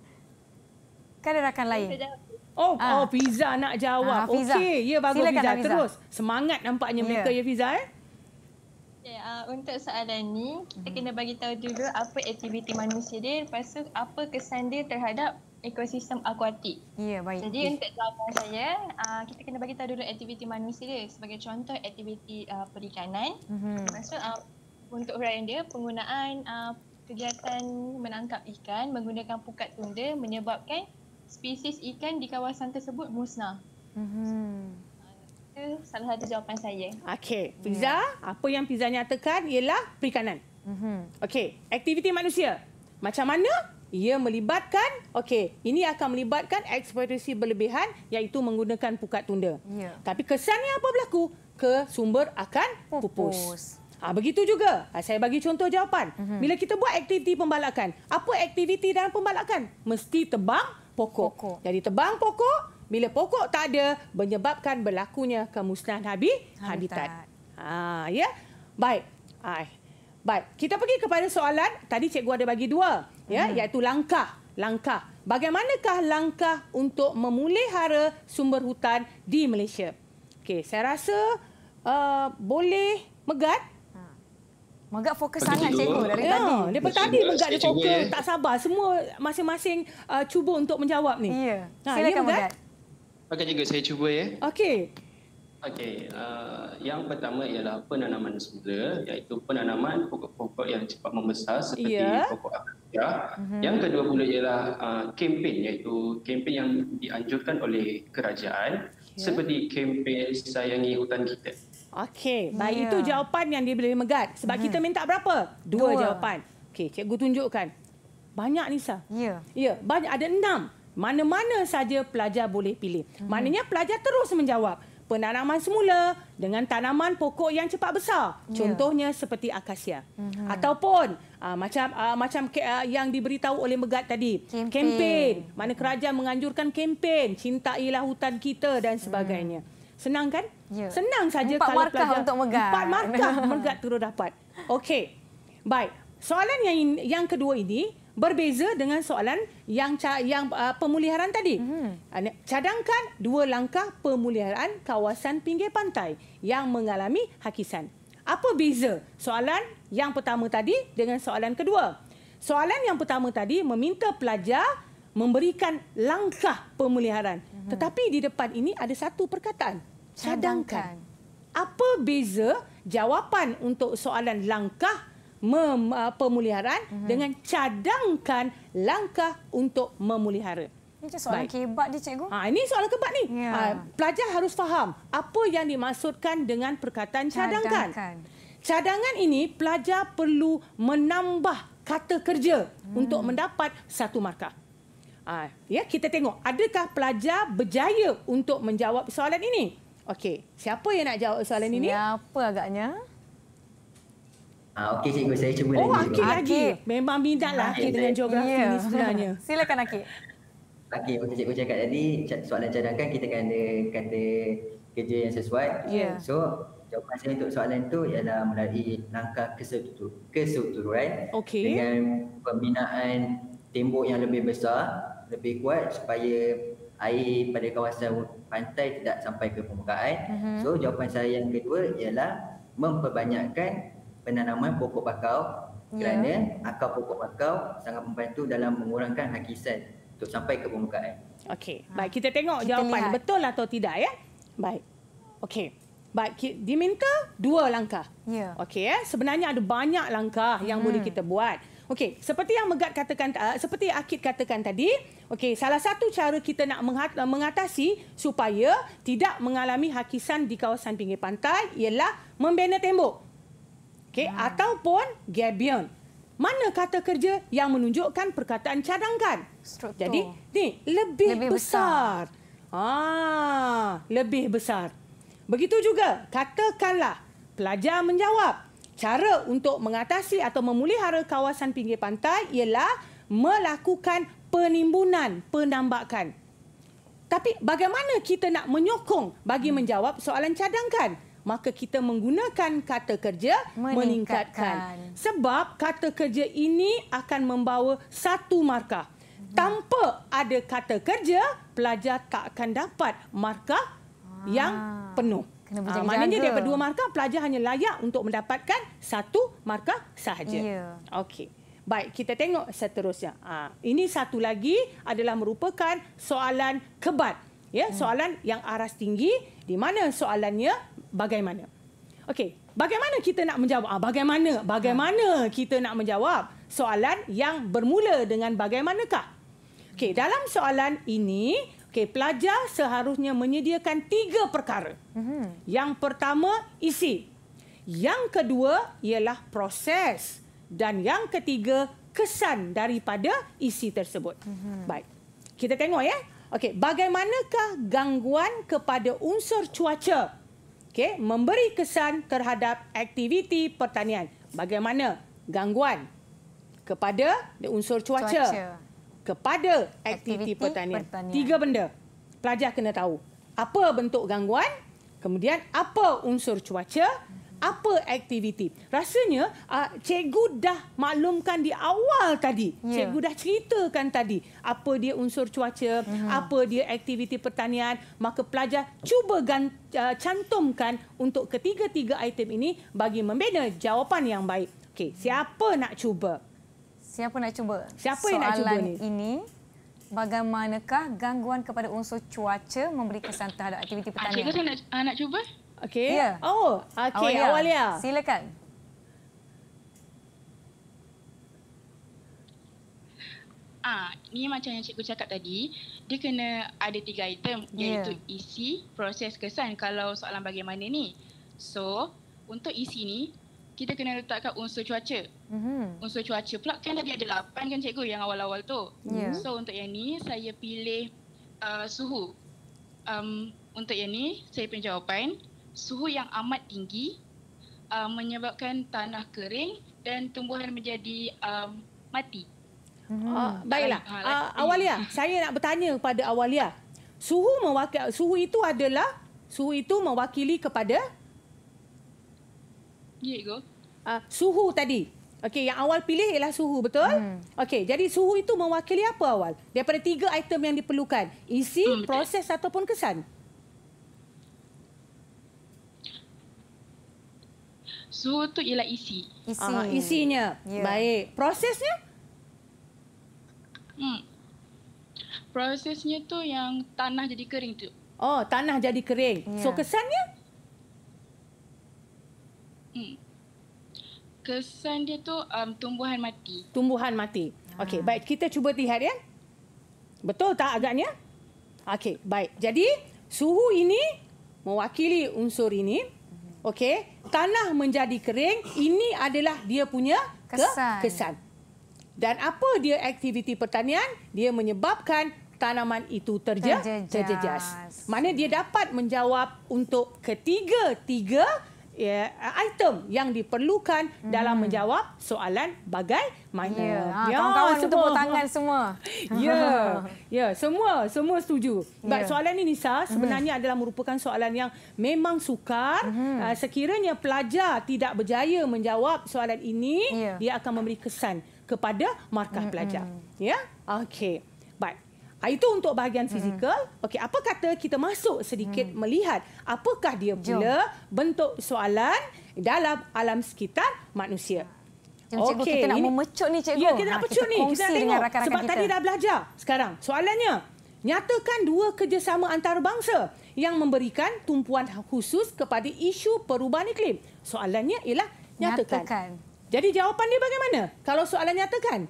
kan ada rakan lain. Oh, ah. oh Fiza nak jawab. Ah, Okey, ya bagus Fiza. Terus. Semangat nampaknya yeah. mereka ya Fiza eh. Okay, ya, uh, untuk soalan ni, kita mhm. kena bagi tahu dulu apa aktiviti manusia dia, lepas tu apa kesan dia terhadap ekosistem akuatik. Ya, yeah, baik. Jadi untuk jawapan saya, uh, kita kena bagi tahu dulu aktiviti manusia dia sebagai contoh aktiviti uh, perikanan. Mm-hmm. Lepas tu uh, untuk huraian dia, penggunaan uh, kegiatan menangkap ikan menggunakan pukat tunda menyebabkan spesies ikan di kawasan tersebut musnah. hmm salah satu jawapan saya. Okey, ya. pizza. Yeah. Apa yang pizza nyatakan ialah perikanan. Mm -hmm. Okey, aktiviti manusia. Macam mana? Ia melibatkan, Okay, ini akan melibatkan eksploitasi berlebihan iaitu menggunakan pukat tunda. Yeah. Tapi kesannya apa berlaku? Ke sumber akan pupus. pupus. Ha, begitu juga. Ha, saya bagi contoh jawapan. Mm -hmm. Bila kita buat aktiviti pembalakan, apa aktiviti dalam pembalakan? Mesti tebang pokok. pokok. Jadi tebang pokok, bila pokok tak ada menyebabkan berlakunya kemusnahan habi habitat. Ha ya. Baik. Hai. Baik. Kita pergi kepada soalan tadi cikgu ada bagi dua ya hmm. iaitu langkah langkah. Bagaimanakah langkah untuk memulihara sumber hutan di Malaysia? Okey, saya rasa uh, boleh megat ha. Megat fokus Pada sangat cikgu dari ya, tadi. Dari tadi megat dia fokus, ya. tak sabar. Semua masing-masing uh, cuba untuk menjawab ni. Ya. Ha, Silakan ya, megat. Okey juga saya cuba ya. Okey. Okey, uh, yang pertama ialah penanaman semula iaitu penanaman pokok-pokok yang cepat membesar seperti yeah. pokok akasia. Mm-hmm. Yang kedua pula ialah uh, kempen iaitu kempen yang dianjurkan oleh kerajaan yeah. seperti kempen sayangi hutan kita. Okey, baik ya. itu jawapan yang dia boleh megat sebab hmm kita minta berapa? Dua, Dua. jawapan. Okey, cikgu tunjukkan. Banyak Nisa. Ya. Yeah. Ya, yeah, banyak ada enam mana-mana saja pelajar boleh pilih. Hmm. Maknanya pelajar terus menjawab penanaman semula dengan tanaman pokok yang cepat besar. Yeah. Contohnya seperti akasia. Hmm. Ataupun aa, ah, macam aa, ah, macam ke, aa, ah, yang diberitahu oleh Megat tadi, kempen. kempen. Mana kerajaan menganjurkan kempen, cintailah hutan kita dan hmm. sebagainya. Hmm. Senang kan? Yeah. Senang saja empat kalau markah pelajar untuk Megat. Empat markah Megat terus dapat. Okey. Baik. Soalan yang yang kedua ini berbeza dengan soalan yang yang uh, pemuliharan tadi. Mm-hmm. Cadangkan dua langkah pemuliharaan kawasan pinggir pantai yang mengalami hakisan. Apa beza soalan yang pertama tadi dengan soalan kedua? Soalan yang pertama tadi meminta pelajar memberikan langkah pemuliharaan. Mm-hmm. Tetapi di depan ini ada satu perkataan. Cadangkan. Cadangkan. Apa beza jawapan untuk soalan langkah mem, uh, pemuliharaan mm-hmm. dengan cadangkan langkah untuk memulihara. Ah, ini soalan Baik. kebat dia, cikgu. Ha, ini soalan kebat ni. Ya. Ha, pelajar harus faham apa yang dimaksudkan dengan perkataan cadangkan. cadangkan. Cadangan ini pelajar perlu menambah kata kerja hmm. untuk mendapat satu markah. Ha, ya, kita tengok adakah pelajar berjaya untuk menjawab soalan ini? Okey, siapa yang nak jawab soalan siapa ini? Siapa agaknya? Ah, Okey cikgu, saya cuba oh, lagi. Oh, Akil lagi. Memang minat lah Akil dengan geografi yeah. ni sebenarnya. Silakan Akil. Okey, macam cikgu cakap tadi, soalan cadangkan kita kan ada kata kerja yang sesuai. Yeah. So, jawapan saya untuk soalan itu ialah melalui langkah kesuturan okay. dengan pembinaan tembok yang lebih besar, lebih kuat supaya air pada kawasan pantai tidak sampai ke permukaan. Mm-hmm. So, jawapan saya yang kedua ialah memperbanyakkan penanaman pokok bakau kerana ya. akar pokok bakau sangat membantu dalam mengurangkan hakisan untuk sampai ke permukaan. Okey, ah. baik kita tengok kita jawapan lihat. betul atau tidak ya. Baik. Okey. Baik, diminta dua langkah. Ya. Yeah. Okey ya. Sebenarnya ada banyak langkah yang hmm. boleh kita buat. Okey, seperti yang Megat katakan uh, seperti Akid katakan tadi, okey, salah satu cara kita nak ah, mengatasi supaya tidak mengalami hakisan di kawasan pinggir pantai ialah membina tembok. Okay, hmm. ataupun gabion mana kata kerja yang menunjukkan perkataan cadangkan? Struktur. jadi ni lebih, lebih besar. besar ah lebih besar begitu juga katakanlah pelajar menjawab cara untuk mengatasi atau memulihara kawasan pinggir pantai ialah melakukan penimbunan penambakan tapi bagaimana kita nak menyokong bagi hmm. menjawab soalan cadangkan? maka kita menggunakan kata kerja meningkatkan. meningkatkan. Sebab kata kerja ini akan membawa satu markah. Tanpa ada kata kerja, pelajar tak akan dapat markah ha. yang penuh. Ha, maknanya dia dua markah, pelajar hanya layak untuk mendapatkan satu markah sahaja. Ya. Okey. Baik, kita tengok seterusnya. Ha, ini satu lagi adalah merupakan soalan kebat. Ya, hmm. soalan hmm. yang aras tinggi di mana soalannya bagaimana? Okey, bagaimana kita nak menjawab? Ah, bagaimana? Bagaimana ah. kita nak menjawab soalan yang bermula dengan bagaimanakah? Okey, dalam soalan ini, okey, pelajar seharusnya menyediakan tiga perkara. Mhm. Yang pertama, isi. Yang kedua ialah proses dan yang ketiga kesan daripada isi tersebut. Mhm. Baik. Kita tengok ya. Okey, bagaimanakah gangguan kepada unsur cuaca? okay, memberi kesan terhadap aktiviti pertanian. Bagaimana gangguan kepada unsur cuaca, cuaca. kepada aktiviti, aktiviti pertanian. pertanian. Tiga benda pelajar kena tahu. Apa bentuk gangguan, kemudian apa unsur cuaca, apa aktiviti? Rasanya uh, cikgu dah maklumkan di awal tadi. Yeah. Hmm. Cikgu dah ceritakan tadi apa dia unsur cuaca, mm-hmm. apa dia aktiviti pertanian, maka pelajar cuba gan, uh, cantumkan untuk ketiga-tiga item ini bagi membina jawapan yang baik. Okey, siapa mm. nak cuba? Siapa nak cuba? Siapa Soalan yang nak cuba ni? ini? Bagaimanakah gangguan kepada unsur cuaca memberi kesan terhadap aktiviti ah, pertanian? Cikgu nak, nak cuba. Okey. Ya. Oh, okey. Awalia. Silakan. Ah, ni macam yang cikgu cakap tadi, dia kena ada tiga item ya. iaitu yeah. isi, proses, kesan kalau soalan bagaimana ni. So, untuk isi ni, kita kena letakkan unsur cuaca. Mm-hmm. Unsur cuaca pula kan tadi ada lapan kan cikgu yang awal-awal tu. Yeah. So, untuk yang ni saya pilih uh, suhu. Um, untuk yang ni saya pilih jawapan suhu yang amat tinggi uh, menyebabkan tanah kering dan tumbuhan menjadi um, mati. Uh, baiklah. Uh, Awalia, saya nak bertanya kepada Awalia. Suhu mewakili suhu itu adalah suhu itu mewakili kepada Diego. Ya, uh, ah, suhu tadi. Okey, yang awal pilih ialah suhu, betul? Hmm. Okey, jadi suhu itu mewakili apa awal? Daripada tiga item yang diperlukan, isi, hmm, proses ataupun kesan. Uh, Suhu tu ialah isi. Isi. Uh, isinya. Yeah. Baik. Prosesnya? Hmm. Prosesnya tu yang tanah jadi kering tu. Oh, tanah jadi kering. Yeah. So kesannya? Hmm. Kesan dia tu um, tumbuhan mati. Tumbuhan mati. Ah. Okey, ha. baik kita cuba lihat ya. Betul tak agaknya? Okey, baik. Jadi suhu ini mewakili unsur ini okey tanah menjadi kering ini adalah dia punya kesan. kesan dan apa dia aktiviti pertanian dia menyebabkan tanaman itu terjejas, terjejas. terjejas. mana dia dapat menjawab untuk ketiga-tiga ya, item yang diperlukan hmm. dalam menjawab soalan bagaimana. Ya, ah, ya kawan-kawan semua. tepuk tangan semua. Ya, yeah semua semua setuju. Ya. Soalan ini Nisa hmm. sebenarnya hmm. adalah merupakan soalan yang memang sukar. Hmm. Ah, sekiranya pelajar tidak berjaya menjawab soalan ini, ya. dia akan memberi kesan kepada markah hmm. pelajar. Hmm. Ya, okey. Ha, itu untuk bahagian fizikal. Hmm. Okey, apa kata kita masuk sedikit hmm. melihat apakah dia pula bentuk soalan dalam alam sekitar manusia. Cikgu, kita nak memecut ni cikgu. Ya, kita nak memecut ah, ni. Kita nak tengok. Rakan -rakan Sebab kita. tadi dah belajar. Sekarang, soalannya. Nyatakan dua kerjasama antarabangsa yang memberikan tumpuan khusus kepada isu perubahan iklim. Soalannya ialah nyatakan. nyatakan. Jadi jawapan dia bagaimana? Kalau soalan nyatakan,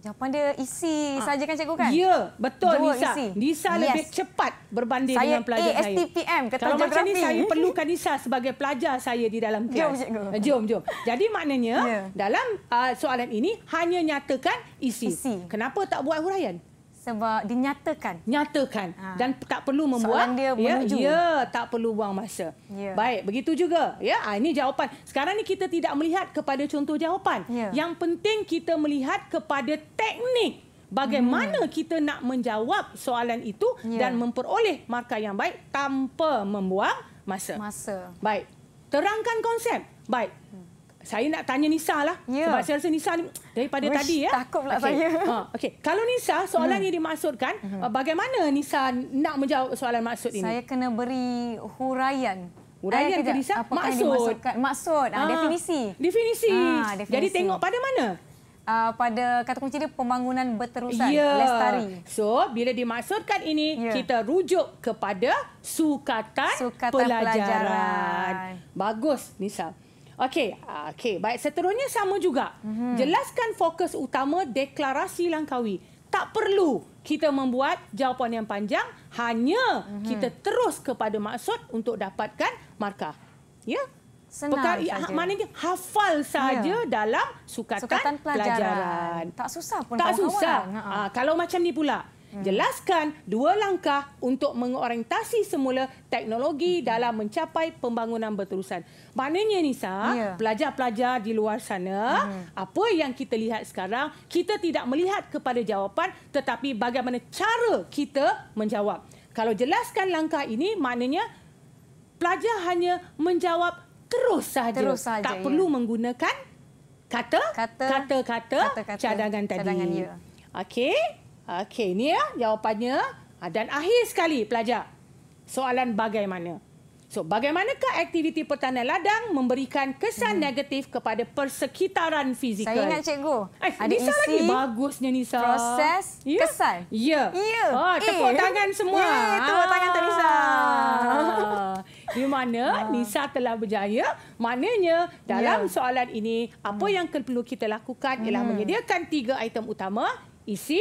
Jawapan dia isi ha. Ah. saja kan cikgu kan? Ya, betul Dua Nisa. Isi. Nisa yes. lebih cepat berbanding saya dengan pelajar ASTPM, saya. ASTPM kata geografi. Kalau macam ni saya perlukan Nisa sebagai pelajar saya di dalam kelas. Jom cikgu. Eh, jom, jom. Jadi maknanya yeah. dalam uh, soalan ini hanya nyatakan isi. isi. Kenapa tak buat huraian? sebab dinyatakan nyatakan ha. dan tak perlu membuang dia ya, ya tak perlu buang masa ya. baik begitu juga ya ha, ini jawapan sekarang ni kita tidak melihat kepada contoh jawapan ya. yang penting kita melihat kepada teknik bagaimana hmm. kita nak menjawab soalan itu ya. dan memperoleh markah yang baik tanpa membuang masa masa baik terangkan konsep baik hmm saya nak tanya Nisa lah. Ya. Sebab saya rasa Nisa ni daripada Uish, tadi. ya. Takut pula okay. saya. Ha, okay. Kalau Nisa, soalan hmm. ini dimaksudkan, hmm. Uh, bagaimana Nisa nak menjawab soalan maksud ini? Saya kena beri huraian. Huraian eh, ke Nisa? Maksud. Maksud, ha, definisi. Definisi. Ha, definisi. Jadi tengok pada mana? Uh, pada kata kunci dia pembangunan berterusan yeah. lestari. So bila dimaksudkan ini yeah. kita rujuk kepada sukatan, sukatan pelajaran. pelajaran. Bagus Nisa. Okey, ah, okey. Baik, seterusnya sama juga. Mm-hmm. Jelaskan fokus utama deklarasi Langkawi. Tak perlu kita membuat jawapan yang panjang, hanya mm-hmm. kita terus kepada maksud untuk dapatkan markah. Ya. Senang ya, saja. Maknanya hafal saja ya. dalam sukatan, sukatan pelajaran. pelajaran. Tak susah pun Tak susah. Ha, kalau macam ni pula, Hmm. jelaskan dua langkah untuk mengorientasi semula teknologi hmm dalam mencapai pembangunan berterusan. Maknanya Nisa, yeah. pelajar-pelajar di luar sana, hmm apa yang kita lihat sekarang, kita tidak melihat kepada jawapan tetapi bagaimana cara kita menjawab. Kalau jelaskan langkah ini, maknanya pelajar hanya menjawab terus saja. Terus saja tak ya. perlu menggunakan kata kata-kata cadangan tadi. Cadangan ya. Okey. Okey, ini ya lah jawapannya. Ha, dan akhir sekali pelajar, soalan bagaimana? So, bagaimanakah aktiviti pertanian ladang memberikan kesan hmm. negatif kepada persekitaran fizikal? Saya ingat cikgu. Eh, ada Nisa isi, lagi bagusnya Nisa. Proses ya? kesan. Ya. Ya. Oh, tepuk e. tangan semua. Ya, e, tepuk tangan tadi Nisa. Di mana ha. Nisa telah berjaya? Maknanya dalam ya. soalan ini apa hmm. yang perlu kita lakukan ialah hmm. menyediakan tiga item utama, isi,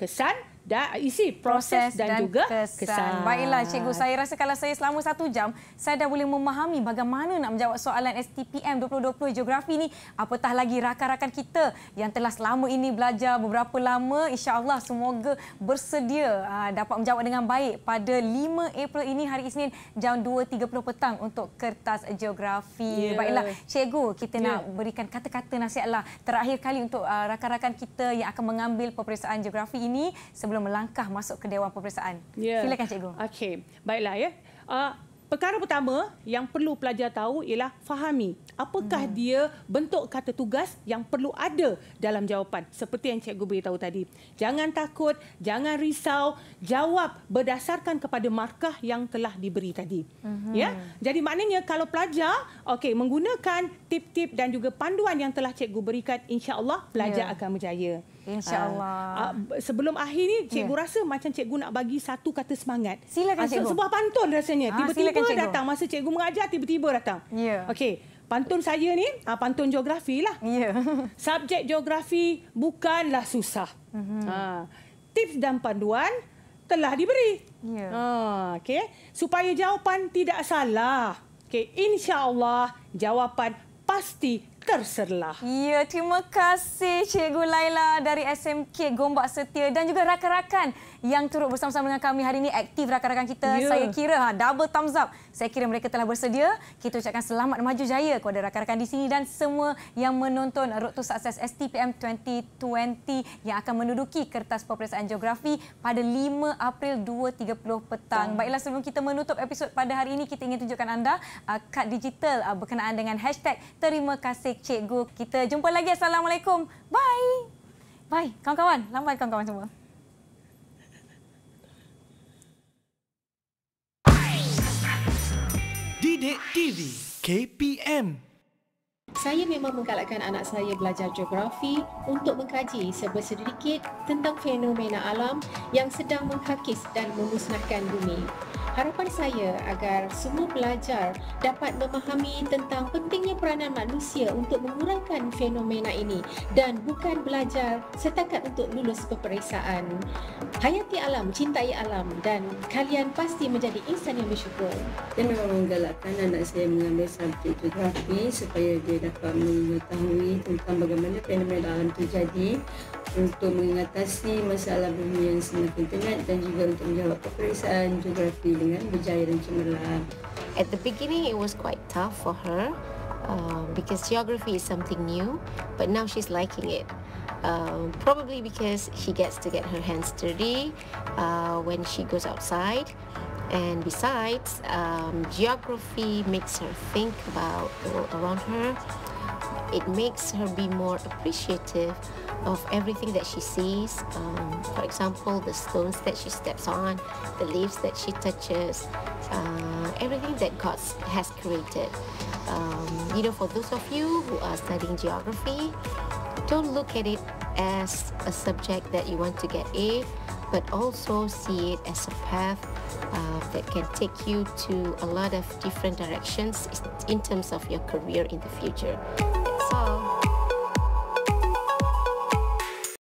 kesan dan isi proses, proses dan, dan juga kesan. kesan. Baiklah cikgu, saya rasa kalau saya selama satu jam saya dah boleh memahami bagaimana nak menjawab soalan STPM 2020 geografi ni. Apatah lagi rakan-rakan kita yang telah selama ini belajar beberapa lama, insya-Allah semoga bersedia ah, dapat menjawab dengan baik pada 5 April ini hari Isnin jam 2.30 petang untuk kertas geografi. Yeah. Baiklah cikgu, kita yeah. nak berikan kata-kata nasihatlah terakhir kali untuk ah, rakan-rakan kita yang akan mengambil peperiksaan geografi ini sebelum sebelum melangkah masuk ke Dewan Pemeriksaan? Ya. Silakan Cikgu. Okey, baiklah. ya. Uh, perkara pertama yang perlu pelajar tahu ialah fahami apakah hmm. dia bentuk kata tugas yang perlu ada dalam jawapan. Seperti yang Cikgu beritahu tadi. Jangan takut, jangan risau, jawab berdasarkan kepada markah yang telah diberi tadi. Hmm. Ya. Jadi maknanya kalau pelajar okay, menggunakan tip-tip dan juga panduan yang telah Cikgu berikan, insya Allah pelajar ya. akan berjaya. InsyaAllah. Uh, ah, ah, sebelum akhir ni, cikgu yeah. rasa macam cikgu nak bagi satu kata semangat. Silakan ah, cikgu. Sebuah pantun rasanya. Tiba-tiba ha, datang. Masa cikgu mengajar, tiba-tiba datang. Ya. Yeah. Okey. Pantun saya ni, uh, pantun geografi lah. Ya. Yeah. Subjek geografi bukanlah susah. Mm -hmm. uh, tips dan panduan telah diberi. Ya. Yeah. Uh, Okey. Supaya jawapan tidak salah. Okey. InsyaAllah jawapan pasti terserlah. Ya, terima kasih Cikgu Laila dari SMK Gombak Setia dan juga rakan-rakan yang turut bersama-sama dengan kami hari ini aktif rakan-rakan kita. Ya. Saya kira ha, double thumbs up. Saya kira mereka telah bersedia. Kita ucapkan selamat maju jaya kepada rakan-rakan di sini dan semua yang menonton Road to Success STPM 2020 yang akan menduduki kertas peperiksaan geografi pada 5 April 2.30 petang. Ya. Baiklah sebelum kita menutup episod pada hari ini kita ingin tunjukkan anda uh, kad digital uh, berkenaan dengan hashtag terima kasih cikgu kita. Jumpa lagi. Assalamualaikum. Bye. Bye, kawan-kawan. lambat kawan-kawan semua. Didik TV KPM saya memang menggalakkan anak saya belajar geografi untuk mengkaji sebesedikit tentang fenomena alam yang sedang menghakis dan memusnahkan bumi. Harapan saya agar semua pelajar dapat memahami tentang pentingnya peranan manusia untuk mengurangkan fenomena ini dan bukan belajar setakat untuk lulus peperiksaan. Hayati alam, cintai alam dan kalian pasti menjadi insan yang bersyukur. Saya memang menggalakkan anak saya mengambil subjek geografi supaya dia dapat mengetahui tentang bagaimana fenomena alam terjadi untuk mengatasi masalah bumi yang semakin penat dan juga untuk menjawab peperiksaan geografi dengan berjaya dan cemerlang. At the beginning, it was quite tough for her uh, because geography is something new, but now she's liking it. Uh, probably because she gets to get her hands dirty uh, when she goes outside. And besides, um, geography makes her think about the world around her it makes her be more appreciative of everything that she sees. Um, for example, the stones that she steps on, the leaves that she touches, uh, everything that God has created. Um, you know, for those of you who are studying geography, don't look at it as a subject that you want to get A but also see it as a path uh, that can take you to a lot of different directions in terms of your career in the future.